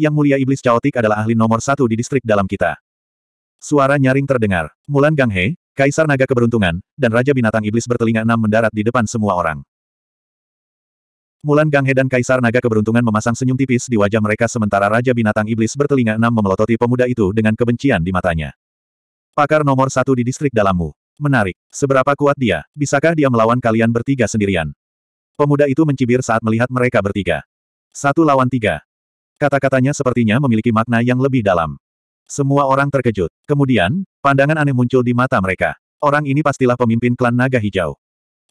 Yang mulia iblis caotik adalah ahli nomor satu di distrik dalam kita. Suara nyaring terdengar. Mulan Ganghe, Kaisar Naga Keberuntungan, dan Raja Binatang Iblis bertelinga enam mendarat di depan semua orang. Mulan Ganghe dan Kaisar Naga Keberuntungan memasang senyum tipis di wajah mereka sementara Raja Binatang Iblis bertelinga enam memelototi pemuda itu dengan kebencian di matanya. Pakar nomor satu di distrik dalammu. Menarik. Seberapa kuat dia? Bisakah dia melawan kalian bertiga sendirian? Pemuda itu mencibir saat melihat mereka bertiga. Satu lawan tiga. Kata-katanya sepertinya memiliki makna yang lebih dalam. Semua orang terkejut. Kemudian, pandangan aneh muncul di mata mereka. Orang ini pastilah pemimpin klan naga hijau.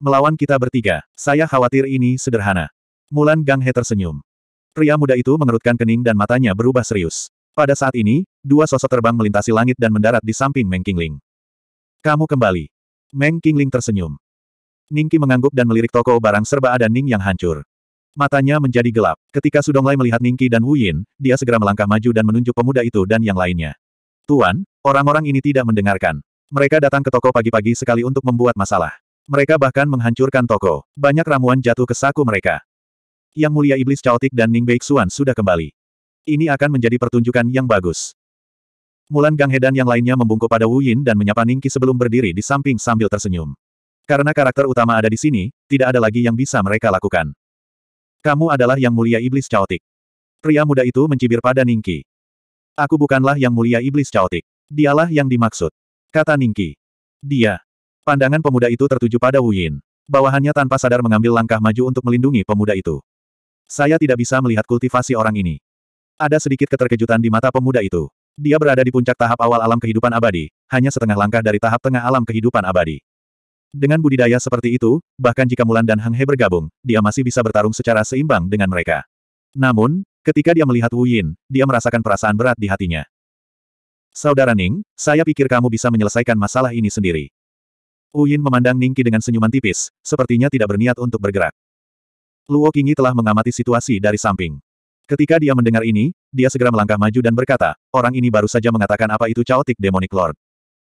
Melawan kita bertiga, saya khawatir ini sederhana. Mulan Gang He tersenyum. Pria muda itu mengerutkan kening dan matanya berubah serius. Pada saat ini, dua sosok terbang melintasi langit dan mendarat di samping Meng Qingling. Kamu kembali. Meng Qingling tersenyum. Ningki mengangguk dan melirik toko barang serba ada Ning yang hancur. Matanya menjadi gelap. Ketika Sudonglai melihat Ningki dan Wu Yin, dia segera melangkah maju dan menunjuk pemuda itu dan yang lainnya. Tuan, orang-orang ini tidak mendengarkan. Mereka datang ke toko pagi-pagi sekali untuk membuat masalah. Mereka bahkan menghancurkan toko. Banyak ramuan jatuh ke saku mereka. Yang mulia Iblis Chaotic dan Ning Beixuan sudah kembali. Ini akan menjadi pertunjukan yang bagus. Mulan Gang Hedan yang lainnya membungkuk pada Wu Yin dan menyapa Ningki sebelum berdiri di samping sambil tersenyum. Karena karakter utama ada di sini, tidak ada lagi yang bisa mereka lakukan. Kamu adalah yang mulia iblis caotik. Pria muda itu mencibir pada Ningki. Aku bukanlah yang mulia iblis caotik. Dialah yang dimaksud. Kata Ningki. Dia. Pandangan pemuda itu tertuju pada Yin. Bawahannya tanpa sadar mengambil langkah maju untuk melindungi pemuda itu. Saya tidak bisa melihat kultivasi orang ini. Ada sedikit keterkejutan di mata pemuda itu. Dia berada di puncak tahap awal alam kehidupan abadi, hanya setengah langkah dari tahap tengah alam kehidupan abadi. Dengan budidaya seperti itu, bahkan jika Mulan dan Hang He bergabung, dia masih bisa bertarung secara seimbang dengan mereka. Namun, ketika dia melihat Wu Yin, dia merasakan perasaan berat di hatinya. Saudara Ning, saya pikir kamu bisa menyelesaikan masalah ini sendiri. Wu Yin memandang Ning Qi dengan senyuman tipis, sepertinya tidak berniat untuk bergerak. Luo Qingyi telah mengamati situasi dari samping. Ketika dia mendengar ini, dia segera melangkah maju dan berkata, orang ini baru saja mengatakan apa itu caotik demonic lord.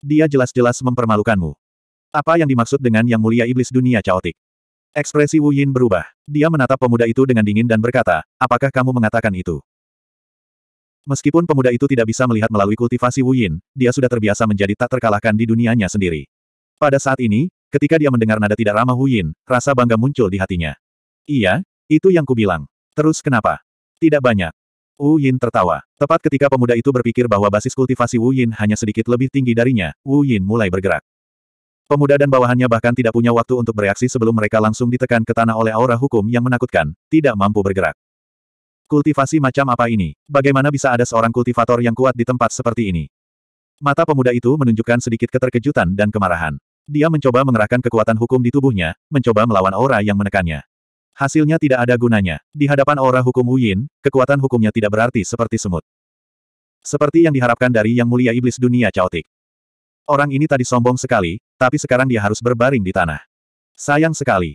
Dia jelas-jelas mempermalukanmu. Apa yang dimaksud dengan yang mulia iblis dunia caotik? Ekspresi Wu Yin berubah. Dia menatap pemuda itu dengan dingin dan berkata, apakah kamu mengatakan itu? Meskipun pemuda itu tidak bisa melihat melalui kultivasi Wu Yin, dia sudah terbiasa menjadi tak terkalahkan di dunianya sendiri. Pada saat ini, ketika dia mendengar nada tidak ramah Wu Yin, rasa bangga muncul di hatinya. Iya, itu yang kubilang. Terus kenapa? Tidak banyak. Wu Yin tertawa. Tepat ketika pemuda itu berpikir bahwa basis kultivasi Wu Yin hanya sedikit lebih tinggi darinya, Wu Yin mulai bergerak. Pemuda dan bawahannya bahkan tidak punya waktu untuk bereaksi sebelum mereka langsung ditekan ke tanah oleh aura hukum yang menakutkan, tidak mampu bergerak. Kultivasi macam apa ini? Bagaimana bisa ada seorang kultivator yang kuat di tempat seperti ini? Mata pemuda itu menunjukkan sedikit keterkejutan dan kemarahan. Dia mencoba mengerahkan kekuatan hukum di tubuhnya, mencoba melawan aura yang menekannya. Hasilnya tidak ada gunanya. Di hadapan aura hukum Wuyin, kekuatan hukumnya tidak berarti seperti semut. Seperti yang diharapkan dari Yang Mulia Iblis Dunia Chaotic. Orang ini tadi sombong sekali, tapi sekarang dia harus berbaring di tanah. Sayang sekali.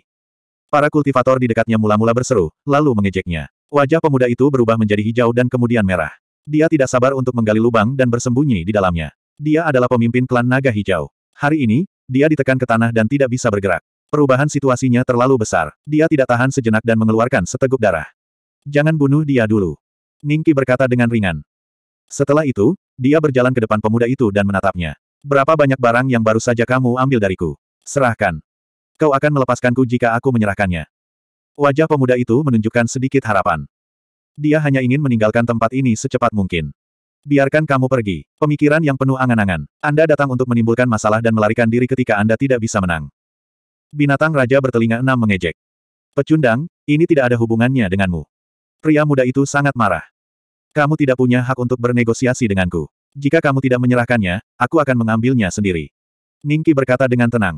Para kultivator di dekatnya mula-mula berseru, lalu mengejeknya. Wajah pemuda itu berubah menjadi hijau dan kemudian merah. Dia tidak sabar untuk menggali lubang dan bersembunyi di dalamnya. Dia adalah pemimpin klan naga hijau. Hari ini, dia ditekan ke tanah dan tidak bisa bergerak. Perubahan situasinya terlalu besar. Dia tidak tahan sejenak dan mengeluarkan seteguk darah. Jangan bunuh dia dulu. Ningki berkata dengan ringan. Setelah itu, dia berjalan ke depan pemuda itu dan menatapnya. Berapa banyak barang yang baru saja kamu ambil dariku? Serahkan. Kau akan melepaskanku jika aku menyerahkannya. Wajah pemuda itu menunjukkan sedikit harapan. Dia hanya ingin meninggalkan tempat ini secepat mungkin. Biarkan kamu pergi. Pemikiran yang penuh angan-angan. Anda datang untuk menimbulkan masalah dan melarikan diri ketika Anda tidak bisa menang. Binatang Raja bertelinga enam mengejek. Pecundang, ini tidak ada hubungannya denganmu. Pria muda itu sangat marah. Kamu tidak punya hak untuk bernegosiasi denganku. Jika kamu tidak menyerahkannya, aku akan mengambilnya sendiri. Ningki berkata dengan tenang.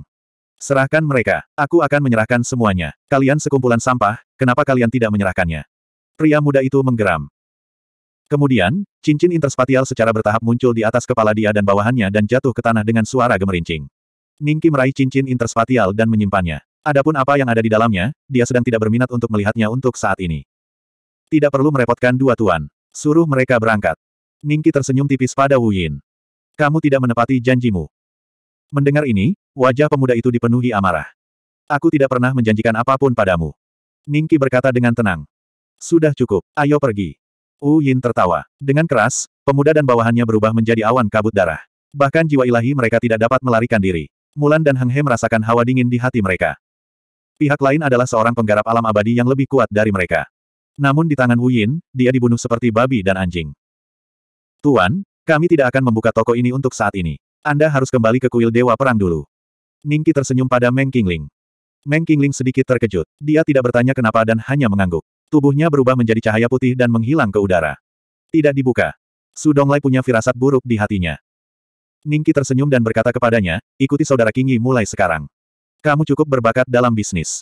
Serahkan mereka, aku akan menyerahkan semuanya. Kalian sekumpulan sampah, kenapa kalian tidak menyerahkannya? Pria muda itu menggeram. Kemudian, cincin interspatial secara bertahap muncul di atas kepala dia dan bawahannya dan jatuh ke tanah dengan suara gemerincing. Ningki meraih cincin interspatial dan menyimpannya. Adapun apa yang ada di dalamnya, dia sedang tidak berminat untuk melihatnya untuk saat ini. Tidak perlu merepotkan dua tuan. Suruh mereka berangkat. Ningki tersenyum tipis pada Wu Yin. Kamu tidak menepati janjimu. Mendengar ini, wajah pemuda itu dipenuhi amarah. Aku tidak pernah menjanjikan apapun padamu. Ningki berkata dengan tenang. Sudah cukup, ayo pergi. Wu Yin tertawa. Dengan keras, pemuda dan bawahannya berubah menjadi awan kabut darah. Bahkan jiwa ilahi mereka tidak dapat melarikan diri. Mulan dan Heng He merasakan hawa dingin di hati mereka. Pihak lain adalah seorang penggarap alam abadi yang lebih kuat dari mereka. Namun di tangan Wu Yin, dia dibunuh seperti babi dan anjing. Tuan, kami tidak akan membuka toko ini untuk saat ini. Anda harus kembali ke kuil Dewa Perang dulu. Ningki tersenyum pada Meng Qingling. Meng Qingling sedikit terkejut. Dia tidak bertanya kenapa dan hanya mengangguk. Tubuhnya berubah menjadi cahaya putih dan menghilang ke udara. Tidak dibuka. Su Donglai punya firasat buruk di hatinya. Ningki tersenyum dan berkata kepadanya, ikuti saudara Qingyi mulai sekarang. Kamu cukup berbakat dalam bisnis.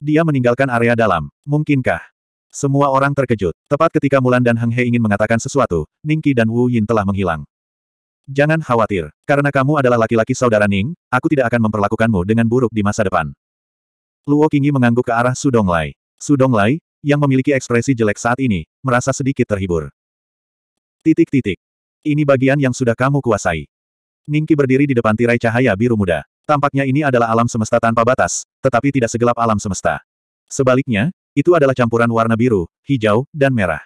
Dia meninggalkan area dalam. Mungkinkah? Semua orang terkejut. Tepat ketika Mulan dan Heng He ingin mengatakan sesuatu, Ning Qi dan Wu Yin telah menghilang. Jangan khawatir, karena kamu adalah laki-laki saudara Ning, aku tidak akan memperlakukanmu dengan buruk di masa depan. Luo Qingyi mengangguk ke arah Su Donglai. Su Donglai, yang memiliki ekspresi jelek saat ini, merasa sedikit terhibur. Titik-titik. Ini bagian yang sudah kamu kuasai. Ningki berdiri di depan tirai cahaya biru muda. Tampaknya ini adalah alam semesta tanpa batas, tetapi tidak segelap alam semesta. Sebaliknya, itu adalah campuran warna biru, hijau, dan merah.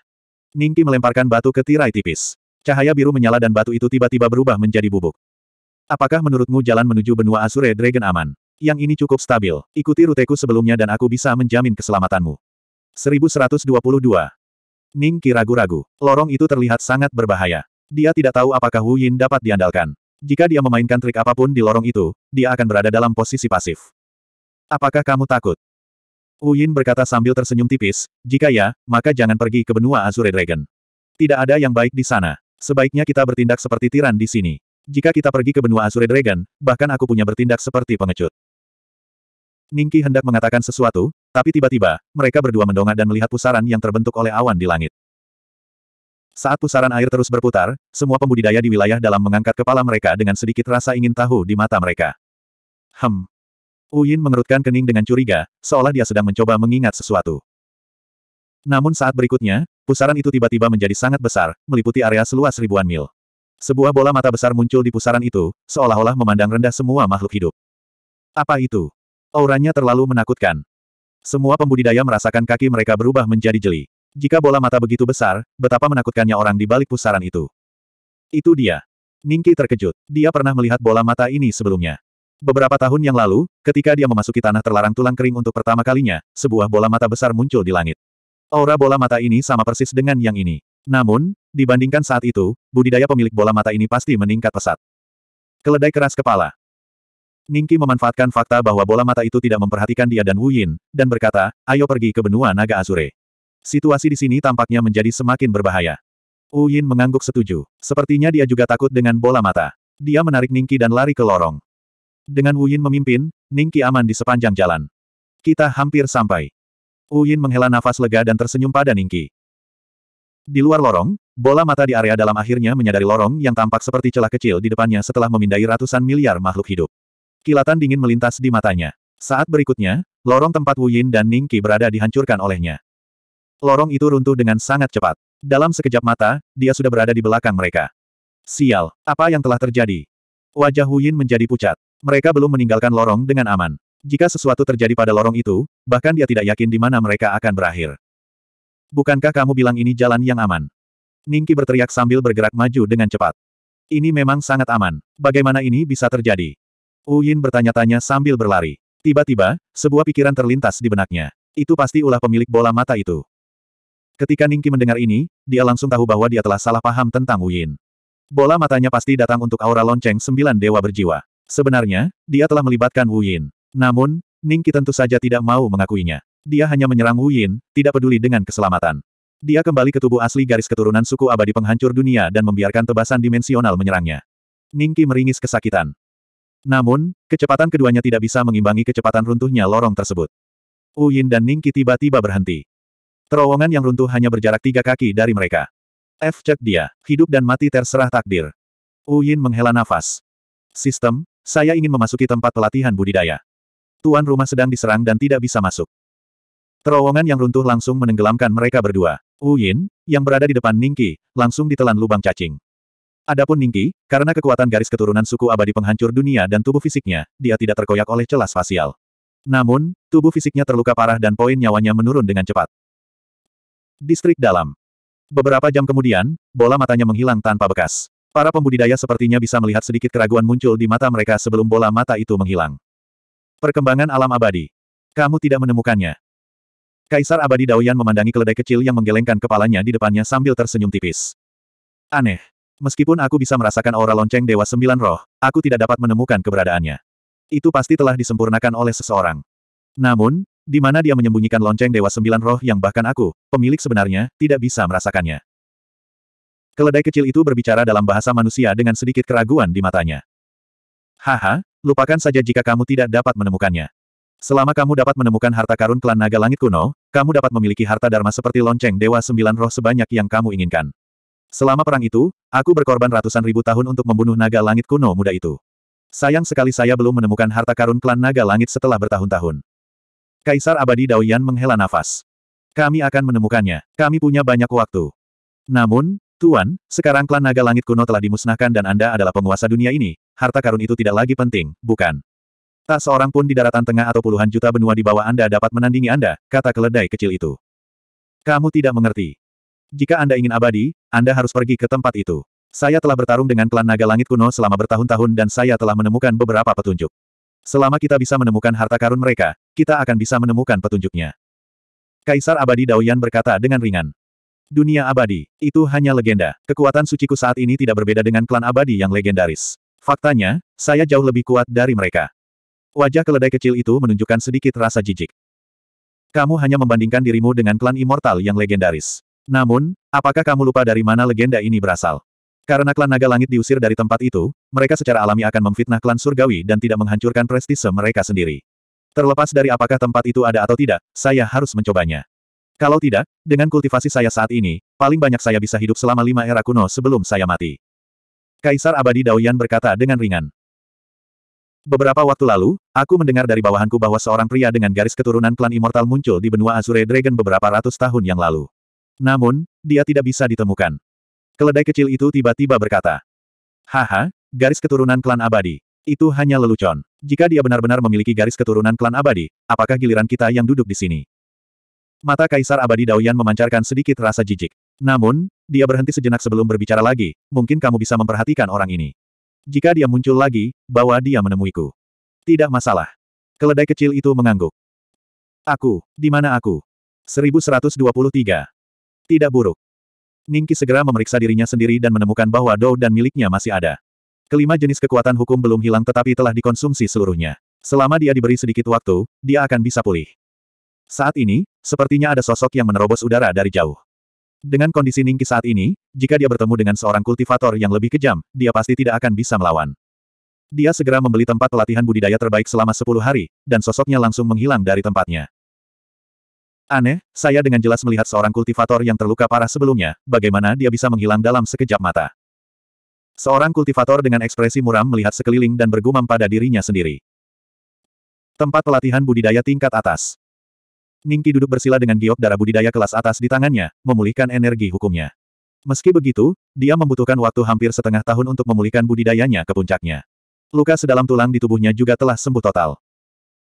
Ningki melemparkan batu ke tirai tipis. Cahaya biru menyala dan batu itu tiba-tiba berubah menjadi bubuk. Apakah menurutmu jalan menuju benua Azure Dragon aman? Yang ini cukup stabil. Ikuti ruteku sebelumnya dan aku bisa menjamin keselamatanmu. 1122. Ningki ragu-ragu. Lorong itu terlihat sangat berbahaya. Dia tidak tahu apakah Wu Yin dapat diandalkan. Jika dia memainkan trik apapun di lorong itu, dia akan berada dalam posisi pasif. Apakah kamu takut? Uyin berkata sambil tersenyum tipis, jika ya, maka jangan pergi ke benua Azure Dragon. Tidak ada yang baik di sana. Sebaiknya kita bertindak seperti tiran di sini. Jika kita pergi ke benua Azure Dragon, bahkan aku punya bertindak seperti pengecut. Ningki hendak mengatakan sesuatu, tapi tiba-tiba, mereka berdua mendongak dan melihat pusaran yang terbentuk oleh awan di langit. Saat pusaran air terus berputar, semua pembudidaya di wilayah dalam mengangkat kepala mereka dengan sedikit rasa ingin tahu di mata mereka. Hem, Uyin mengerutkan kening dengan curiga, seolah dia sedang mencoba mengingat sesuatu. Namun saat berikutnya, pusaran itu tiba-tiba menjadi sangat besar, meliputi area seluas ribuan mil. Sebuah bola mata besar muncul di pusaran itu, seolah-olah memandang rendah semua makhluk hidup. Apa itu? Auranya terlalu menakutkan. Semua pembudidaya merasakan kaki mereka berubah menjadi jeli. Jika bola mata begitu besar, betapa menakutkannya orang di balik pusaran itu. Itu dia. Ningki terkejut. Dia pernah melihat bola mata ini sebelumnya. Beberapa tahun yang lalu, ketika dia memasuki tanah terlarang tulang kering untuk pertama kalinya, sebuah bola mata besar muncul di langit. Aura bola mata ini sama persis dengan yang ini. Namun, dibandingkan saat itu, budidaya pemilik bola mata ini pasti meningkat pesat. Keledai keras kepala. Ningki memanfaatkan fakta bahwa bola mata itu tidak memperhatikan dia dan Wu Yin, dan berkata, ayo pergi ke benua naga Azure. Situasi di sini tampaknya menjadi semakin berbahaya. Wu Yin mengangguk setuju. Sepertinya dia juga takut dengan bola mata. Dia menarik Ningki dan lari ke lorong. Dengan Wu Yin memimpin, Ningki aman di sepanjang jalan. Kita hampir sampai. Wu Yin menghela nafas lega dan tersenyum pada Ningki. Di luar lorong, bola mata di area dalam akhirnya menyadari lorong yang tampak seperti celah kecil di depannya setelah memindai ratusan miliar makhluk hidup. Kilatan dingin melintas di matanya. Saat berikutnya, lorong tempat Wu Yin dan Qi berada dihancurkan olehnya. Lorong itu runtuh dengan sangat cepat. Dalam sekejap mata, dia sudah berada di belakang mereka. Sial, apa yang telah terjadi? Wajah Wu Yin menjadi pucat. Mereka belum meninggalkan lorong dengan aman. Jika sesuatu terjadi pada lorong itu, bahkan dia tidak yakin di mana mereka akan berakhir. Bukankah kamu bilang ini jalan yang aman? Ningki berteriak sambil bergerak maju dengan cepat. Ini memang sangat aman. Bagaimana ini bisa terjadi? Uyin bertanya-tanya sambil berlari. Tiba-tiba, sebuah pikiran terlintas di benaknya. Itu pasti ulah pemilik bola mata itu. Ketika Ningki mendengar ini, dia langsung tahu bahwa dia telah salah paham tentang Uyin. Bola matanya pasti datang untuk aura lonceng sembilan dewa berjiwa. Sebenarnya, dia telah melibatkan Wu Yin. Namun, Ningki tentu saja tidak mau mengakuinya. Dia hanya menyerang Wu Yin, tidak peduli dengan keselamatan. Dia kembali ke tubuh asli garis keturunan suku abadi penghancur dunia dan membiarkan tebasan dimensional menyerangnya. Ningki meringis kesakitan. Namun, kecepatan keduanya tidak bisa mengimbangi kecepatan runtuhnya lorong tersebut. Wu Yin dan Ningki tiba-tiba berhenti. Terowongan yang runtuh hanya berjarak tiga kaki dari mereka. F cek dia, hidup dan mati terserah takdir. Wu Yin menghela nafas. Sistem, saya ingin memasuki tempat pelatihan budidaya. Tuan rumah sedang diserang dan tidak bisa masuk. Terowongan yang runtuh langsung menenggelamkan mereka berdua. Wu Yin, yang berada di depan Ningki, langsung ditelan lubang cacing. Adapun Ningki, karena kekuatan garis keturunan suku abadi penghancur dunia dan tubuh fisiknya, dia tidak terkoyak oleh celah spasial. Namun, tubuh fisiknya terluka parah dan poin nyawanya menurun dengan cepat. Distrik dalam. Beberapa jam kemudian, bola matanya menghilang tanpa bekas. Para pembudidaya sepertinya bisa melihat sedikit keraguan muncul di mata mereka sebelum bola mata itu menghilang. Perkembangan alam abadi. Kamu tidak menemukannya. Kaisar abadi Daoyan memandangi keledai kecil yang menggelengkan kepalanya di depannya sambil tersenyum tipis. Aneh. Meskipun aku bisa merasakan aura lonceng Dewa Sembilan Roh, aku tidak dapat menemukan keberadaannya. Itu pasti telah disempurnakan oleh seseorang. Namun, di mana dia menyembunyikan lonceng Dewa Sembilan Roh yang bahkan aku, pemilik sebenarnya, tidak bisa merasakannya. Keledai kecil itu berbicara dalam bahasa manusia dengan sedikit keraguan di matanya. Haha, lupakan saja jika kamu tidak dapat menemukannya. Selama kamu dapat menemukan harta karun klan naga langit kuno, kamu dapat memiliki harta dharma seperti lonceng dewa sembilan roh sebanyak yang kamu inginkan. Selama perang itu, aku berkorban ratusan ribu tahun untuk membunuh naga langit kuno muda itu. Sayang sekali saya belum menemukan harta karun klan naga langit setelah bertahun-tahun. Kaisar Abadi Daoyan menghela nafas. Kami akan menemukannya. Kami punya banyak waktu. Namun, Tuan, sekarang klan naga langit kuno telah dimusnahkan dan Anda adalah penguasa dunia ini, harta karun itu tidak lagi penting, bukan? Tak seorang pun di daratan tengah atau puluhan juta benua di bawah Anda dapat menandingi Anda, kata keledai kecil itu. Kamu tidak mengerti. Jika Anda ingin abadi, Anda harus pergi ke tempat itu. Saya telah bertarung dengan klan naga langit kuno selama bertahun-tahun dan saya telah menemukan beberapa petunjuk. Selama kita bisa menemukan harta karun mereka, kita akan bisa menemukan petunjuknya. Kaisar Abadi Daoyan berkata dengan ringan. Dunia abadi, itu hanya legenda. Kekuatan suciku saat ini tidak berbeda dengan klan abadi yang legendaris. Faktanya, saya jauh lebih kuat dari mereka. Wajah keledai kecil itu menunjukkan sedikit rasa jijik. Kamu hanya membandingkan dirimu dengan klan immortal yang legendaris. Namun, apakah kamu lupa dari mana legenda ini berasal? Karena klan naga langit diusir dari tempat itu, mereka secara alami akan memfitnah klan surgawi dan tidak menghancurkan prestise mereka sendiri. Terlepas dari apakah tempat itu ada atau tidak, saya harus mencobanya. Kalau tidak, dengan kultivasi saya saat ini, paling banyak saya bisa hidup selama lima era kuno sebelum saya mati. Kaisar Abadi Daoyan berkata dengan ringan. Beberapa waktu lalu, aku mendengar dari bawahanku bahwa seorang pria dengan garis keturunan klan Immortal muncul di benua Azure Dragon beberapa ratus tahun yang lalu. Namun, dia tidak bisa ditemukan. Keledai kecil itu tiba-tiba berkata. Haha, garis keturunan klan abadi. Itu hanya lelucon. Jika dia benar-benar memiliki garis keturunan klan abadi, apakah giliran kita yang duduk di sini? Mata Kaisar Abadi Daoyan memancarkan sedikit rasa jijik. Namun, dia berhenti sejenak sebelum berbicara lagi, mungkin kamu bisa memperhatikan orang ini. Jika dia muncul lagi, bawa dia menemuiku. Tidak masalah. Keledai kecil itu mengangguk. Aku, di mana aku? 1123. Tidak buruk. Ningki segera memeriksa dirinya sendiri dan menemukan bahwa Dou dan miliknya masih ada. Kelima jenis kekuatan hukum belum hilang tetapi telah dikonsumsi seluruhnya. Selama dia diberi sedikit waktu, dia akan bisa pulih. Saat ini, sepertinya ada sosok yang menerobos udara dari jauh. Dengan kondisi Ningki saat ini, jika dia bertemu dengan seorang kultivator yang lebih kejam, dia pasti tidak akan bisa melawan. Dia segera membeli tempat pelatihan budidaya terbaik selama 10 hari, dan sosoknya langsung menghilang dari tempatnya. Aneh, saya dengan jelas melihat seorang kultivator yang terluka parah sebelumnya, bagaimana dia bisa menghilang dalam sekejap mata. Seorang kultivator dengan ekspresi muram melihat sekeliling dan bergumam pada dirinya sendiri. Tempat pelatihan budidaya tingkat atas. Ningki duduk bersila dengan giok darah budidaya kelas atas di tangannya, memulihkan energi hukumnya. Meski begitu, dia membutuhkan waktu hampir setengah tahun untuk memulihkan budidayanya ke puncaknya. Luka sedalam tulang di tubuhnya juga telah sembuh total.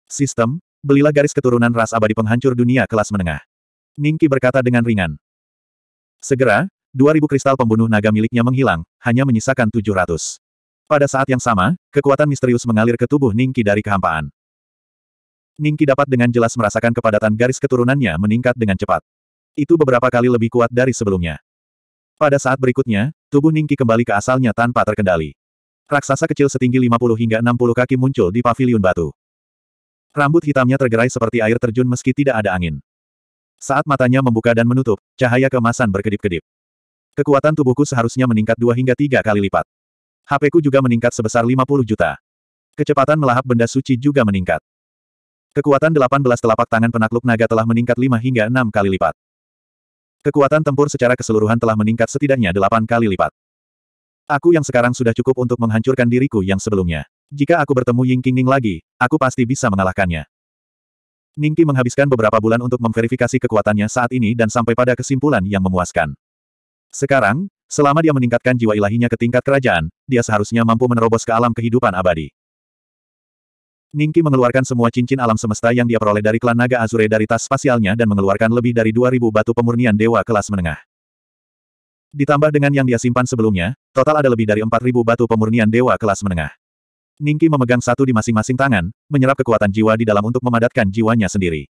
Sistem, belilah garis keturunan ras abadi penghancur dunia kelas menengah. Ningki berkata dengan ringan. Segera, 2000 kristal pembunuh naga miliknya menghilang, hanya menyisakan 700. Pada saat yang sama, kekuatan misterius mengalir ke tubuh Ningki dari kehampaan. Ningki dapat dengan jelas merasakan kepadatan garis keturunannya meningkat dengan cepat. Itu beberapa kali lebih kuat dari sebelumnya. Pada saat berikutnya, tubuh Ningki kembali ke asalnya tanpa terkendali. Raksasa kecil setinggi 50 hingga 60 kaki muncul di pavilion batu. Rambut hitamnya tergerai seperti air terjun meski tidak ada angin. Saat matanya membuka dan menutup, cahaya kemasan berkedip-kedip. Kekuatan tubuhku seharusnya meningkat dua hingga tiga kali lipat. HP ku juga meningkat sebesar 50 juta. Kecepatan melahap benda suci juga meningkat. Kekuatan 18 telapak tangan penakluk naga telah meningkat 5 hingga 6 kali lipat. Kekuatan tempur secara keseluruhan telah meningkat setidaknya 8 kali lipat. Aku yang sekarang sudah cukup untuk menghancurkan diriku yang sebelumnya. Jika aku bertemu Ying Qingning lagi, aku pasti bisa mengalahkannya. Ningki menghabiskan beberapa bulan untuk memverifikasi kekuatannya saat ini dan sampai pada kesimpulan yang memuaskan. Sekarang, selama dia meningkatkan jiwa ilahinya ke tingkat kerajaan, dia seharusnya mampu menerobos ke alam kehidupan abadi. Ningki mengeluarkan semua cincin alam semesta yang dia peroleh dari klan naga Azure dari tas spasialnya dan mengeluarkan lebih dari 2000 batu pemurnian dewa kelas menengah. Ditambah dengan yang dia simpan sebelumnya, total ada lebih dari 4000 batu pemurnian dewa kelas menengah. Ningki memegang satu di masing-masing tangan, menyerap kekuatan jiwa di dalam untuk memadatkan jiwanya sendiri.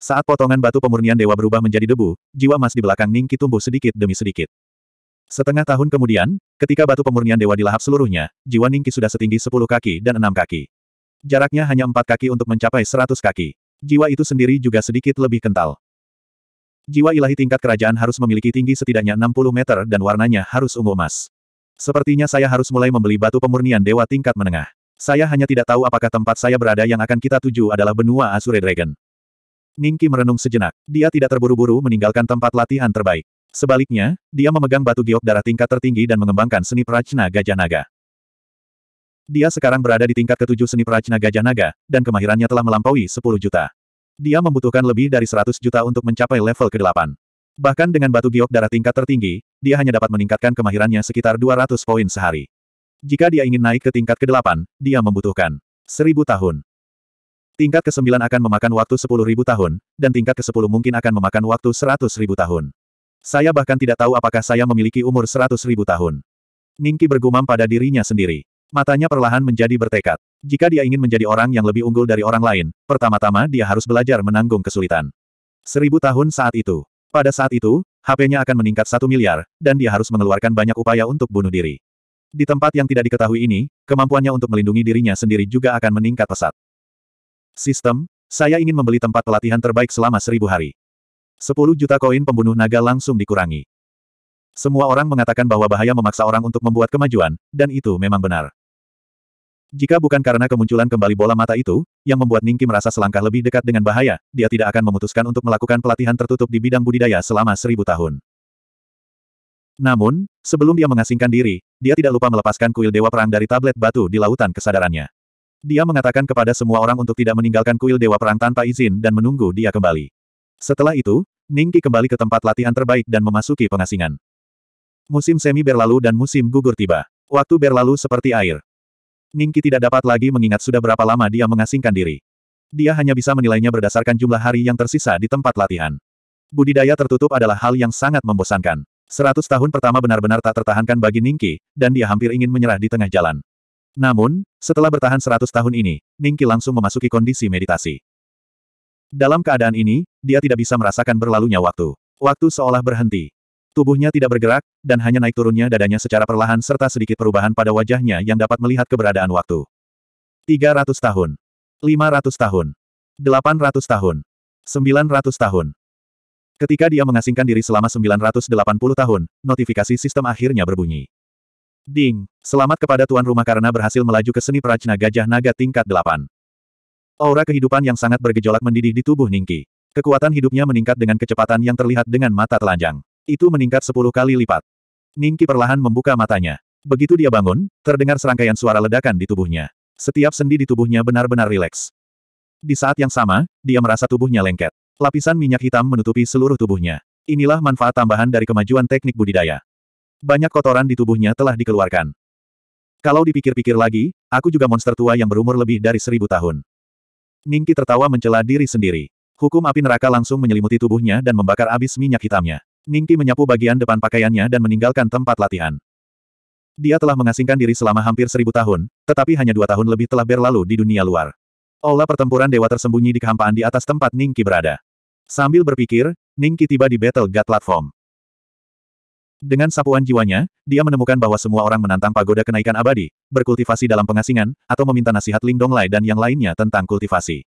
Saat potongan batu pemurnian dewa berubah menjadi debu, jiwa emas di belakang Ningki tumbuh sedikit demi sedikit. Setengah tahun kemudian, ketika batu pemurnian dewa dilahap seluruhnya, jiwa Ningki sudah setinggi 10 kaki dan 6 kaki. Jaraknya hanya empat kaki untuk mencapai seratus kaki. Jiwa itu sendiri juga sedikit lebih kental. Jiwa ilahi tingkat kerajaan harus memiliki tinggi setidaknya 60 meter dan warnanya harus ungu emas. Sepertinya saya harus mulai membeli batu pemurnian dewa tingkat menengah. Saya hanya tidak tahu apakah tempat saya berada yang akan kita tuju adalah benua Azure Dragon. Ningki merenung sejenak. Dia tidak terburu-buru meninggalkan tempat latihan terbaik. Sebaliknya, dia memegang batu giok darah tingkat tertinggi dan mengembangkan seni prajna gajah naga. Dia sekarang berada di tingkat ketujuh seni perajna gajah naga, dan kemahirannya telah melampaui 10 juta. Dia membutuhkan lebih dari 100 juta untuk mencapai level ke-8. Bahkan dengan batu giok darah tingkat tertinggi, dia hanya dapat meningkatkan kemahirannya sekitar 200 poin sehari. Jika dia ingin naik ke tingkat ke-8, dia membutuhkan 1000 tahun. Tingkat ke-9 akan memakan waktu 10.000 tahun, dan tingkat ke-10 mungkin akan memakan waktu 100.000 tahun. Saya bahkan tidak tahu apakah saya memiliki umur 100.000 tahun. Ningki bergumam pada dirinya sendiri. Matanya perlahan menjadi bertekad. Jika dia ingin menjadi orang yang lebih unggul dari orang lain, pertama-tama dia harus belajar menanggung kesulitan. Seribu tahun saat itu. Pada saat itu, HP-nya akan meningkat satu miliar, dan dia harus mengeluarkan banyak upaya untuk bunuh diri. Di tempat yang tidak diketahui ini, kemampuannya untuk melindungi dirinya sendiri juga akan meningkat pesat. Sistem, saya ingin membeli tempat pelatihan terbaik selama seribu hari. Sepuluh juta koin pembunuh naga langsung dikurangi. Semua orang mengatakan bahwa bahaya memaksa orang untuk membuat kemajuan, dan itu memang benar. Jika bukan karena kemunculan kembali bola mata itu, yang membuat Ningki merasa selangkah lebih dekat dengan bahaya, dia tidak akan memutuskan untuk melakukan pelatihan tertutup di bidang budidaya selama seribu tahun. Namun, sebelum dia mengasingkan diri, dia tidak lupa melepaskan kuil Dewa Perang dari tablet batu di lautan kesadarannya. Dia mengatakan kepada semua orang untuk tidak meninggalkan kuil Dewa Perang tanpa izin dan menunggu dia kembali. Setelah itu, Ningki kembali ke tempat latihan terbaik dan memasuki pengasingan. Musim semi berlalu dan musim gugur tiba. Waktu berlalu seperti air. Ningki tidak dapat lagi mengingat sudah berapa lama dia mengasingkan diri. Dia hanya bisa menilainya berdasarkan jumlah hari yang tersisa di tempat latihan. Budidaya tertutup adalah hal yang sangat membosankan. Seratus tahun pertama benar-benar tak tertahankan bagi Ningki, dan dia hampir ingin menyerah di tengah jalan. Namun, setelah bertahan seratus tahun ini, Ningki langsung memasuki kondisi meditasi. Dalam keadaan ini, dia tidak bisa merasakan berlalunya waktu. Waktu seolah berhenti. Tubuhnya tidak bergerak, dan hanya naik turunnya dadanya secara perlahan serta sedikit perubahan pada wajahnya yang dapat melihat keberadaan waktu. 300 tahun. 500 tahun. 800 tahun. 900 tahun. Ketika dia mengasingkan diri selama 980 tahun, notifikasi sistem akhirnya berbunyi. Ding, selamat kepada tuan rumah karena berhasil melaju ke seni prajna gajah naga tingkat 8. Aura kehidupan yang sangat bergejolak mendidih di tubuh Ningki. Kekuatan hidupnya meningkat dengan kecepatan yang terlihat dengan mata telanjang. Itu meningkat sepuluh kali lipat. Ningki perlahan membuka matanya. Begitu dia bangun, terdengar serangkaian suara ledakan di tubuhnya. Setiap sendi di tubuhnya benar-benar rileks. Di saat yang sama, dia merasa tubuhnya lengket. Lapisan minyak hitam menutupi seluruh tubuhnya. Inilah manfaat tambahan dari kemajuan teknik budidaya. Banyak kotoran di tubuhnya telah dikeluarkan. Kalau dipikir-pikir lagi, aku juga monster tua yang berumur lebih dari seribu tahun. Ningki tertawa mencela diri sendiri. Hukum api neraka langsung menyelimuti tubuhnya dan membakar abis minyak hitamnya. Ningki menyapu bagian depan pakaiannya dan meninggalkan tempat latihan. Dia telah mengasingkan diri selama hampir seribu tahun, tetapi hanya dua tahun lebih telah berlalu di dunia luar. Aula pertempuran dewa tersembunyi di kehampaan di atas tempat Ningki berada. Sambil berpikir, Ningki tiba di Battle God Platform. Dengan sapuan jiwanya, dia menemukan bahwa semua orang menantang pagoda kenaikan abadi, berkultivasi dalam pengasingan, atau meminta nasihat Ling Donglai dan yang lainnya tentang kultivasi.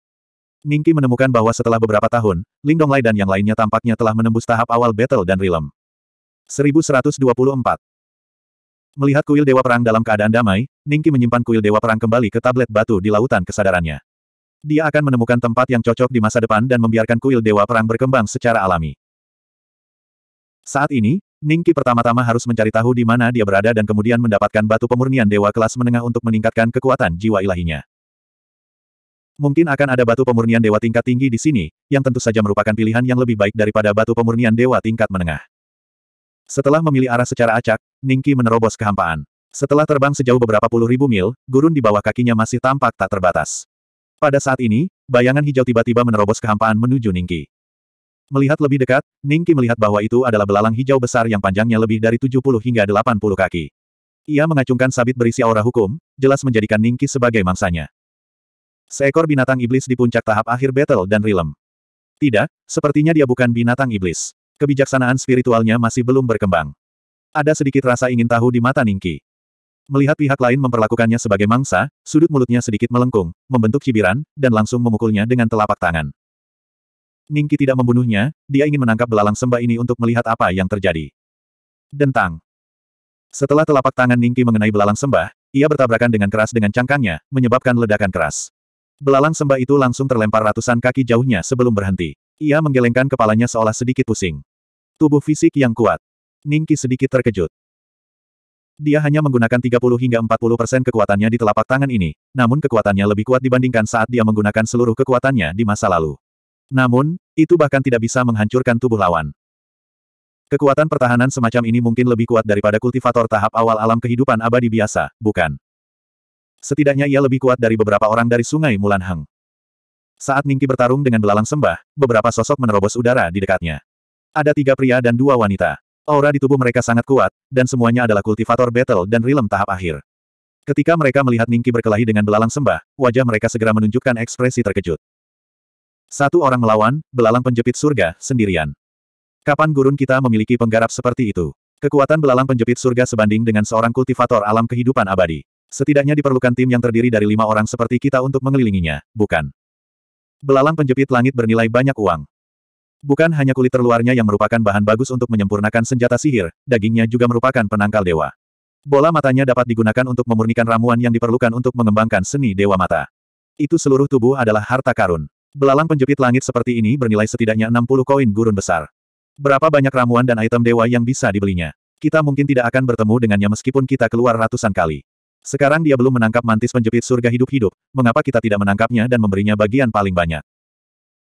Ningki menemukan bahwa setelah beberapa tahun, Ling Donglai dan yang lainnya tampaknya telah menembus tahap awal battle dan realm. 1124 Melihat kuil Dewa Perang dalam keadaan damai, Ningki menyimpan kuil Dewa Perang kembali ke tablet batu di lautan kesadarannya. Dia akan menemukan tempat yang cocok di masa depan dan membiarkan kuil Dewa Perang berkembang secara alami. Saat ini, Ningki pertama-tama harus mencari tahu di mana dia berada dan kemudian mendapatkan batu pemurnian Dewa kelas menengah untuk meningkatkan kekuatan jiwa ilahinya. Mungkin akan ada batu pemurnian dewa tingkat tinggi di sini, yang tentu saja merupakan pilihan yang lebih baik daripada batu pemurnian dewa tingkat menengah. Setelah memilih arah secara acak, Ningki menerobos kehampaan. Setelah terbang sejauh beberapa puluh ribu mil, gurun di bawah kakinya masih tampak tak terbatas. Pada saat ini, bayangan hijau tiba-tiba menerobos kehampaan menuju Ningki. Melihat lebih dekat, Ningki melihat bahwa itu adalah belalang hijau besar yang panjangnya lebih dari 70 hingga 80 kaki. Ia mengacungkan sabit berisi aura hukum, jelas menjadikan Ningki sebagai mangsanya. Seekor binatang iblis di puncak tahap akhir battle dan realm. Tidak, sepertinya dia bukan binatang iblis. Kebijaksanaan spiritualnya masih belum berkembang. Ada sedikit rasa ingin tahu di mata Ningki. Melihat pihak lain memperlakukannya sebagai mangsa, sudut mulutnya sedikit melengkung, membentuk cibiran, dan langsung memukulnya dengan telapak tangan. Ningki tidak membunuhnya, dia ingin menangkap belalang sembah ini untuk melihat apa yang terjadi. Dentang. Setelah telapak tangan Ningki mengenai belalang sembah, ia bertabrakan dengan keras dengan cangkangnya, menyebabkan ledakan keras. Belalang sembah itu langsung terlempar ratusan kaki jauhnya sebelum berhenti. Ia menggelengkan kepalanya seolah sedikit pusing. Tubuh fisik yang kuat. Ningki sedikit terkejut. Dia hanya menggunakan 30 hingga 40 persen kekuatannya di telapak tangan ini, namun kekuatannya lebih kuat dibandingkan saat dia menggunakan seluruh kekuatannya di masa lalu. Namun, itu bahkan tidak bisa menghancurkan tubuh lawan. Kekuatan pertahanan semacam ini mungkin lebih kuat daripada kultivator tahap awal alam kehidupan abadi biasa, bukan? Setidaknya ia lebih kuat dari beberapa orang dari sungai Mulanhang. Saat Ningki bertarung dengan belalang sembah, beberapa sosok menerobos udara di dekatnya. Ada tiga pria dan dua wanita. Aura di tubuh mereka sangat kuat, dan semuanya adalah kultivator battle dan rilem tahap akhir. Ketika mereka melihat Ningki berkelahi dengan belalang sembah, wajah mereka segera menunjukkan ekspresi terkejut. Satu orang melawan, belalang penjepit surga, sendirian. Kapan gurun kita memiliki penggarap seperti itu? Kekuatan belalang penjepit surga sebanding dengan seorang kultivator alam kehidupan abadi. Setidaknya diperlukan tim yang terdiri dari lima orang seperti kita untuk mengelilinginya, bukan? Belalang penjepit langit bernilai banyak uang. Bukan hanya kulit terluarnya yang merupakan bahan bagus untuk menyempurnakan senjata sihir, dagingnya juga merupakan penangkal dewa. Bola matanya dapat digunakan untuk memurnikan ramuan yang diperlukan untuk mengembangkan seni dewa mata. Itu seluruh tubuh adalah harta karun. Belalang penjepit langit seperti ini bernilai setidaknya 60 koin gurun besar. Berapa banyak ramuan dan item dewa yang bisa dibelinya? Kita mungkin tidak akan bertemu dengannya meskipun kita keluar ratusan kali. Sekarang dia belum menangkap mantis penjepit surga hidup-hidup, mengapa kita tidak menangkapnya dan memberinya bagian paling banyak?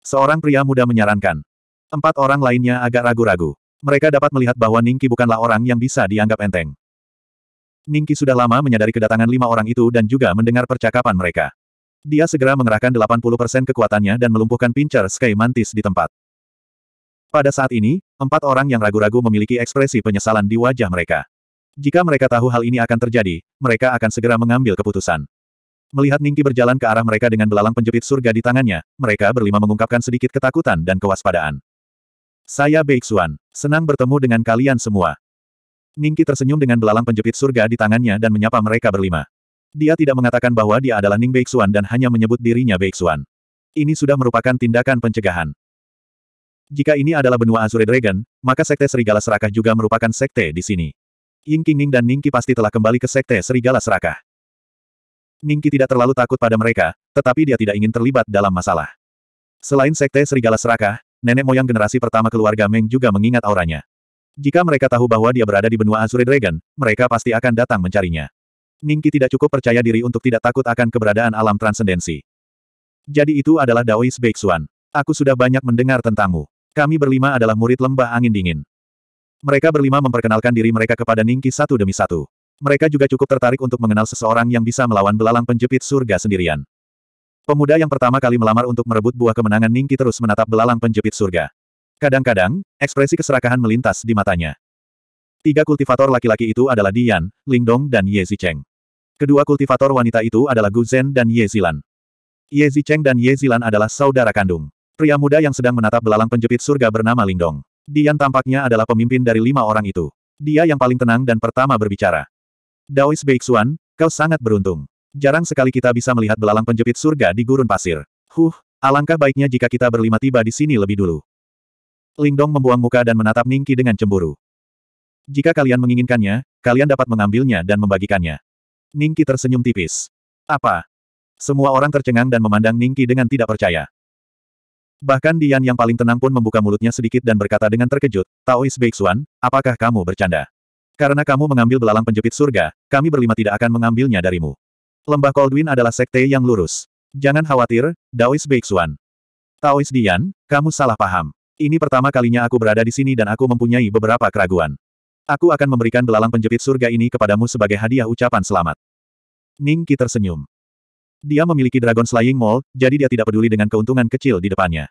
Seorang pria muda menyarankan. Empat orang lainnya agak ragu-ragu. Mereka dapat melihat bahwa Ningki bukanlah orang yang bisa dianggap enteng. Ningki sudah lama menyadari kedatangan lima orang itu dan juga mendengar percakapan mereka. Dia segera mengerahkan 80% kekuatannya dan melumpuhkan Pincer Sky Mantis di tempat. Pada saat ini, empat orang yang ragu-ragu memiliki ekspresi penyesalan di wajah mereka. Jika mereka tahu hal ini akan terjadi, mereka akan segera mengambil keputusan. Melihat Ningki berjalan ke arah mereka dengan belalang penjepit surga di tangannya, mereka berlima mengungkapkan sedikit ketakutan dan kewaspadaan. Saya Beixuan, senang bertemu dengan kalian semua. Ningki tersenyum dengan belalang penjepit surga di tangannya dan menyapa mereka berlima. Dia tidak mengatakan bahwa dia adalah Ning Beixuan dan hanya menyebut dirinya Beixuan. Ini sudah merupakan tindakan pencegahan. Jika ini adalah benua Azure Dragon, maka Sekte Serigala Serakah juga merupakan sekte di sini. Ying Qingning dan Ningki pasti telah kembali ke Sekte Serigala Serakah. Ningki tidak terlalu takut pada mereka, tetapi dia tidak ingin terlibat dalam masalah. Selain Sekte Serigala Serakah, nenek moyang generasi pertama keluarga Meng juga mengingat auranya. Jika mereka tahu bahwa dia berada di benua Azure Dragon, mereka pasti akan datang mencarinya. Ningki tidak cukup percaya diri untuk tidak takut akan keberadaan alam transendensi. Jadi itu adalah Daois Beixuan. Aku sudah banyak mendengar tentangmu. Kami berlima adalah murid lembah angin dingin. Mereka berlima memperkenalkan diri mereka kepada Ningki satu demi satu. Mereka juga cukup tertarik untuk mengenal seseorang yang bisa melawan belalang penjepit surga sendirian. Pemuda yang pertama kali melamar untuk merebut buah kemenangan Ningki terus menatap belalang penjepit surga. Kadang-kadang, ekspresi keserakahan melintas di matanya. Tiga kultivator laki-laki itu adalah Dian, Lingdong dan Ye Zicheng. Kedua kultivator wanita itu adalah Gu Zhen dan Ye Zilan. Ye Zicheng dan Ye Zilan adalah saudara kandung. Pria muda yang sedang menatap belalang penjepit surga bernama Lingdong. Dian tampaknya adalah pemimpin dari lima orang itu. Dia yang paling tenang dan pertama berbicara. Daois Beixuan, kau sangat beruntung. Jarang sekali kita bisa melihat belalang penjepit surga di gurun pasir. Huh, alangkah baiknya jika kita berlima tiba di sini lebih dulu. Lingdong membuang muka dan menatap Ningki dengan cemburu. Jika kalian menginginkannya, kalian dapat mengambilnya dan membagikannya. Ningki tersenyum tipis. Apa? Semua orang tercengang dan memandang Ningki dengan tidak percaya. Bahkan Dian yang paling tenang pun membuka mulutnya sedikit dan berkata dengan terkejut, Taois Beixuan, apakah kamu bercanda? Karena kamu mengambil belalang penjepit surga, kami berlima tidak akan mengambilnya darimu. Lembah Koldwin adalah sekte yang lurus. Jangan khawatir, Daois Beixuan. Taois Dian, kamu salah paham. Ini pertama kalinya aku berada di sini dan aku mempunyai beberapa keraguan. Aku akan memberikan belalang penjepit surga ini kepadamu sebagai hadiah ucapan selamat. Ningki tersenyum. Dia memiliki Dragon Slaying Mall, jadi dia tidak peduli dengan keuntungan kecil di depannya.